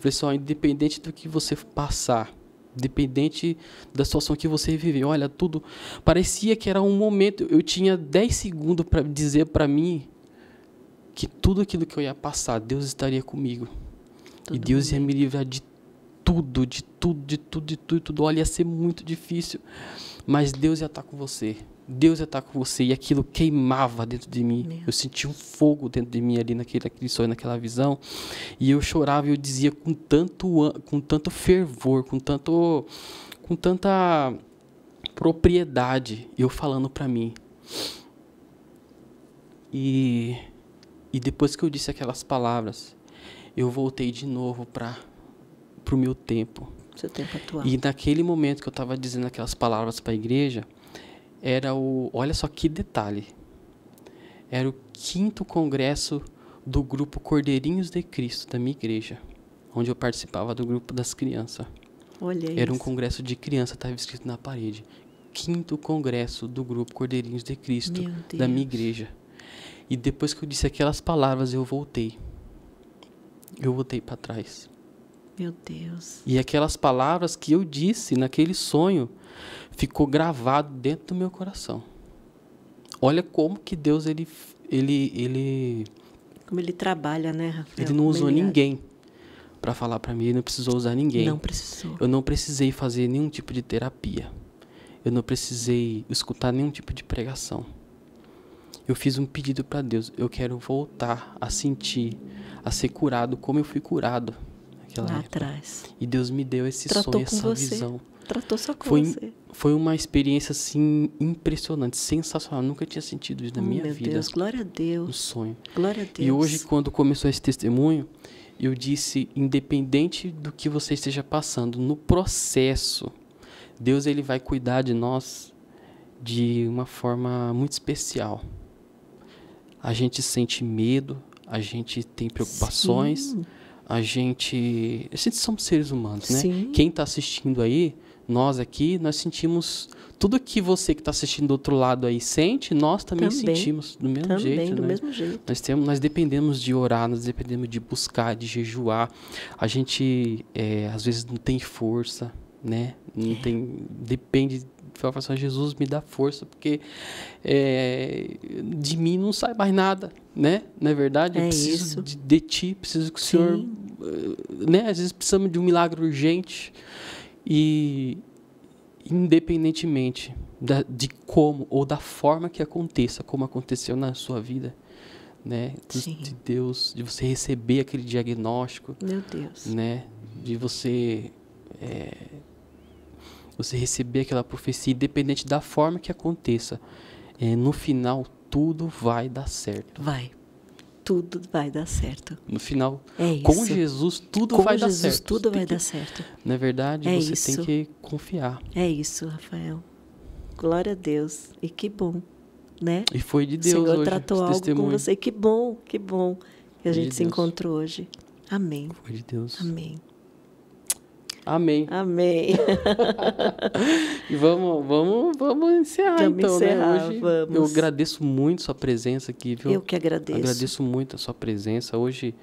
Pessoal, assim, independente do que você passar, independente da situação que você viveu, olha, tudo parecia que era um momento, eu tinha 10 segundos para dizer para mim que tudo aquilo que eu ia passar, Deus estaria comigo. e Deus ia me livrar de tudo, de tudo, de tudo, de tudo, de tudo. Olha, ia ser muito difícil, mas Deus ia estar com você. Deus ia estar com você. E aquilo queimava dentro de mim. Meu eu sentia um fogo dentro de mim ali naquele, naquele sonho, naquela visão. E eu chorava e eu dizia com tanto, com tanto fervor, com tanto, com tanta propriedade, eu falando para mim. E, e depois que eu disse aquelas palavras, eu voltei de novo para para o meu tempo. Seu tempo atual. E naquele momento que eu estava dizendo aquelas palavras para a igreja, era o. Olha só que detalhe. Era o quinto congresso do grupo Cordeirinhos de Cristo, da minha igreja, onde eu participava do grupo das crianças. Olha Era isso. um congresso de criança, estava escrito na parede. Quinto congresso do grupo Cordeirinhos de Cristo, da minha igreja. E depois que eu disse aquelas palavras, eu voltei. Eu voltei para trás. Meu Deus. E aquelas palavras que eu disse naquele sonho ficou gravado dentro do meu coração. Olha como que Deus ele ele ele como ele trabalha, né, Rafael? Ele não usou é. ninguém para falar para mim, ele não precisou usar ninguém. Não precisou. Eu não precisei fazer nenhum tipo de terapia. Eu não precisei escutar nenhum tipo de pregação. Eu fiz um pedido para Deus, eu quero voltar a sentir, a ser curado como eu fui curado naquela Lá época. atrás. E Deus me deu esse Tratou sonho, essa você. visão. Tratou só com foi, você. Foi uma experiência, assim, impressionante, sensacional. Eu nunca tinha sentido isso na oh, minha meu vida. Meu Deus, glória a Deus. Um sonho. Glória a Deus. E hoje, quando começou esse testemunho, eu disse, independente do que você esteja passando, no processo, Deus ele vai cuidar de nós de uma forma muito especial. A gente sente medo, a gente tem preocupações, Sim a gente. A gente somos seres humanos, né? Sim. Quem está assistindo aí, nós aqui, nós sentimos tudo que você que está assistindo do outro lado aí sente, nós também, também. sentimos do mesmo também, jeito. Do né? mesmo jeito. Nós, temos, nós dependemos de orar, nós dependemos de buscar, de jejuar. A gente é, às vezes não tem força, né? Não é. tem. Depende falo assim, Jesus, me dá força, porque é, de mim não sai mais nada, né? Não é verdade? É eu preciso de, de, ti, preciso que o Sim. Senhor... Né? Às vezes precisamos de um milagre urgente e independentemente da, de como ou da forma que aconteça, como aconteceu na sua vida, né? De Deus, de você receber aquele diagnóstico. Meu Deus. Né? De você... É, você receber aquela profecia, independente da forma que aconteça, é, no final tudo vai dar certo. Vai. Tudo vai dar certo. No final, é com Jesus tudo com vai Jesus, dar certo. Com Jesus tudo vai que, dar certo. Na verdade, é você isso. tem que confiar. É isso, Rafael. Glória a Deus. E que bom, né? E foi de Deus o Senhor hoje, tratou algo testemunho. com você. Que bom, que bom que a foi gente de se Deus. encontrou hoje. Amém. Foi de Deus. Amém. Amém. Amém. e vamos, vamos, vamos encerrar vamos então, né, encerrar, né? Hoje vamos. eu agradeço muito sua presença aqui, viu? Eu que agradeço. Agradeço muito a sua presença. Hoje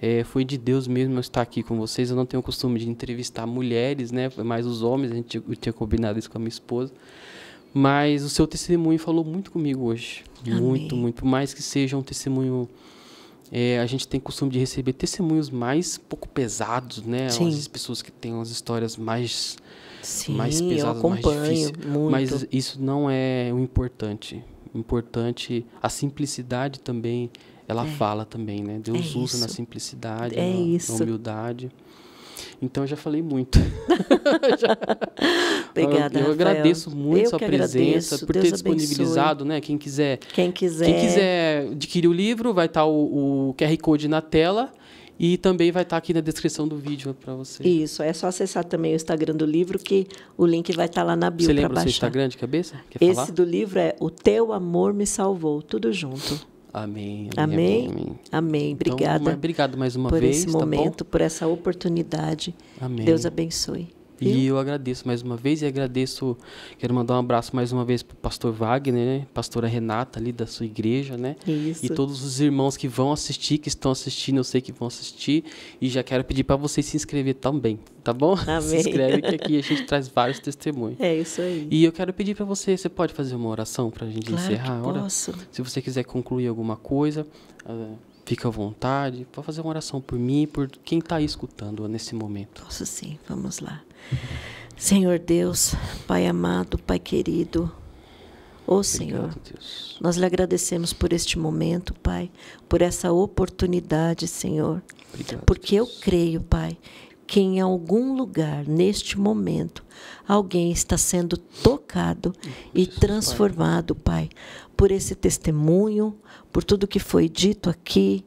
é, foi de Deus mesmo eu estar aqui com vocês. Eu não tenho o costume de entrevistar mulheres, né? Mais os homens, a gente eu tinha combinado isso com a minha esposa. Mas o seu testemunho falou muito comigo hoje. Amém. Muito, muito. Mais que seja um testemunho é, a gente tem costume de receber testemunhos mais pouco pesados, né? Sim. As pessoas que têm umas histórias mais Sim, mais pesadas, mais difíceis. Muito. Mas isso não é o importante. O importante a simplicidade também. Ela é. fala também, né? Deus é usa isso. na simplicidade, é na, na humildade. Então já falei muito. já. Obrigada, Eu agradeço muito Eu sua presença, agradeço. por Deus ter disponibilizado, abençoe. né? Quem quiser, quem quiser. Quem quiser adquirir o livro, vai estar tá o, o QR Code na tela. E também vai estar tá aqui na descrição do vídeo para você. Isso, é só acessar também o Instagram do livro, que o link vai estar tá lá na bio para baixar. Você lembra o seu Instagram de cabeça? Quer Esse falar? do livro é O Teu Amor Me Salvou, tudo junto. Amém. Amém. Amém. amém. Então, Obrigada. Então, obrigado mais uma por vez. Por esse tá momento, tá por essa oportunidade. Amém. Deus abençoe. E eu agradeço mais uma vez e agradeço, quero mandar um abraço mais uma vez para o pastor Wagner, né? pastora Renata ali da sua igreja, né? Isso. E todos os irmãos que vão assistir, que estão assistindo, eu sei que vão assistir e já quero pedir para vocês se inscrever também, tá bom? Amém. Se inscreve que aqui a gente traz vários testemunhos. É isso aí. E eu quero pedir para você, você pode fazer uma oração para a gente claro encerrar? Que posso. Se você quiser concluir alguma coisa, uh, fica à vontade, pode fazer uma oração por mim, por quem está escutando nesse momento. Posso sim, vamos lá. Senhor Deus, Pai amado, Pai querido, Ô oh, Senhor, Obrigado, nós lhe agradecemos por este momento, Pai, por essa oportunidade, Senhor. Obrigado, porque Deus. eu creio, Pai, que em algum lugar, neste momento, alguém está sendo tocado e transformado, Pai. Pai, por esse testemunho, por tudo que foi dito aqui.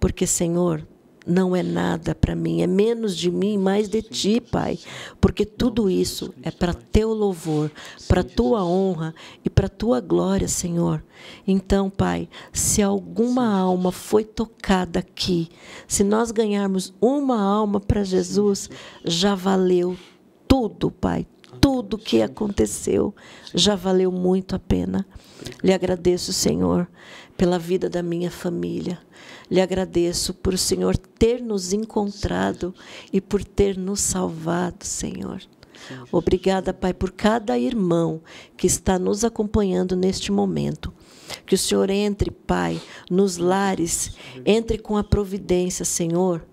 Porque, Senhor, não é nada para mim, é menos de mim, mais de ti, Pai, porque tudo isso é para teu louvor, para tua honra e para tua glória, Senhor. Então, Pai, se alguma alma foi tocada aqui, se nós ganharmos uma alma para Jesus, já valeu tudo, Pai, tudo o que aconteceu já valeu muito a pena. Lhe agradeço, Senhor, pela vida da minha família lhe agradeço por o Senhor ter nos encontrado e por ter nos salvado, Senhor. Obrigada, Pai, por cada irmão que está nos acompanhando neste momento. Que o Senhor entre, Pai, nos lares, entre com a providência, Senhor,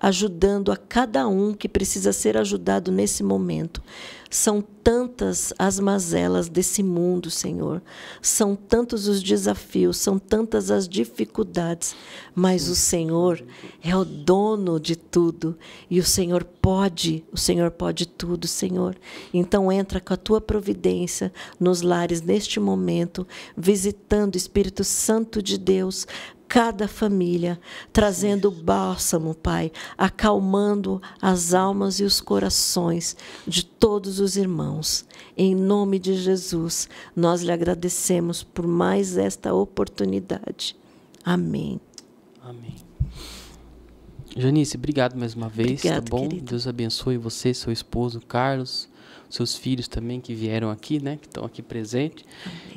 ajudando a cada um que precisa ser ajudado nesse momento. São tantas as mazelas desse mundo, Senhor. São tantos os desafios, são tantas as dificuldades, mas o Senhor é o dono de tudo e o Senhor pode, o Senhor pode tudo, Senhor. Então entra com a tua providência nos lares neste momento, visitando o Espírito Santo de Deus, cada família, trazendo bálsamo, Pai, acalmando as almas e os corações de todos os irmãos. Em nome de Jesus, nós lhe agradecemos por mais esta oportunidade. Amém. Amém. Janice, obrigado mais uma vez, Obrigado, tá bom? Deus abençoe você, seu esposo Carlos, seus filhos também que vieram aqui, né? Que estão aqui presentes.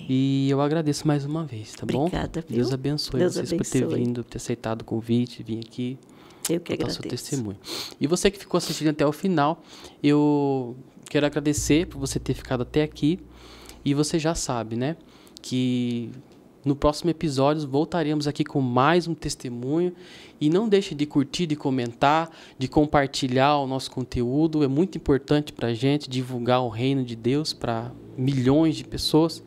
E eu agradeço mais uma vez, tá Obrigada, bom? Obrigada, Deus abençoe Deus vocês abençoe. por ter vindo, por ter aceitado o convite, vir aqui. Eu que agradeço. seu testemunho. E você que ficou assistindo até o final, eu quero agradecer por você ter ficado até aqui. E você já sabe, né? Que no próximo episódio voltaremos aqui com mais um testemunho e não deixe de curtir, de comentar, de compartilhar o nosso conteúdo. É muito importante para a gente divulgar o reino de Deus para milhões de pessoas.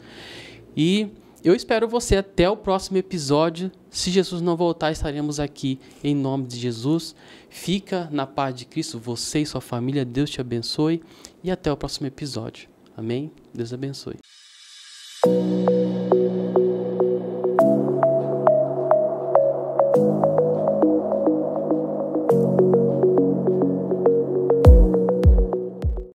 E eu espero você até o próximo episódio. Se Jesus não voltar, estaremos aqui em nome de Jesus. Fica na paz de Cristo, você e sua família. Deus te abençoe e até o próximo episódio. Amém? Deus abençoe.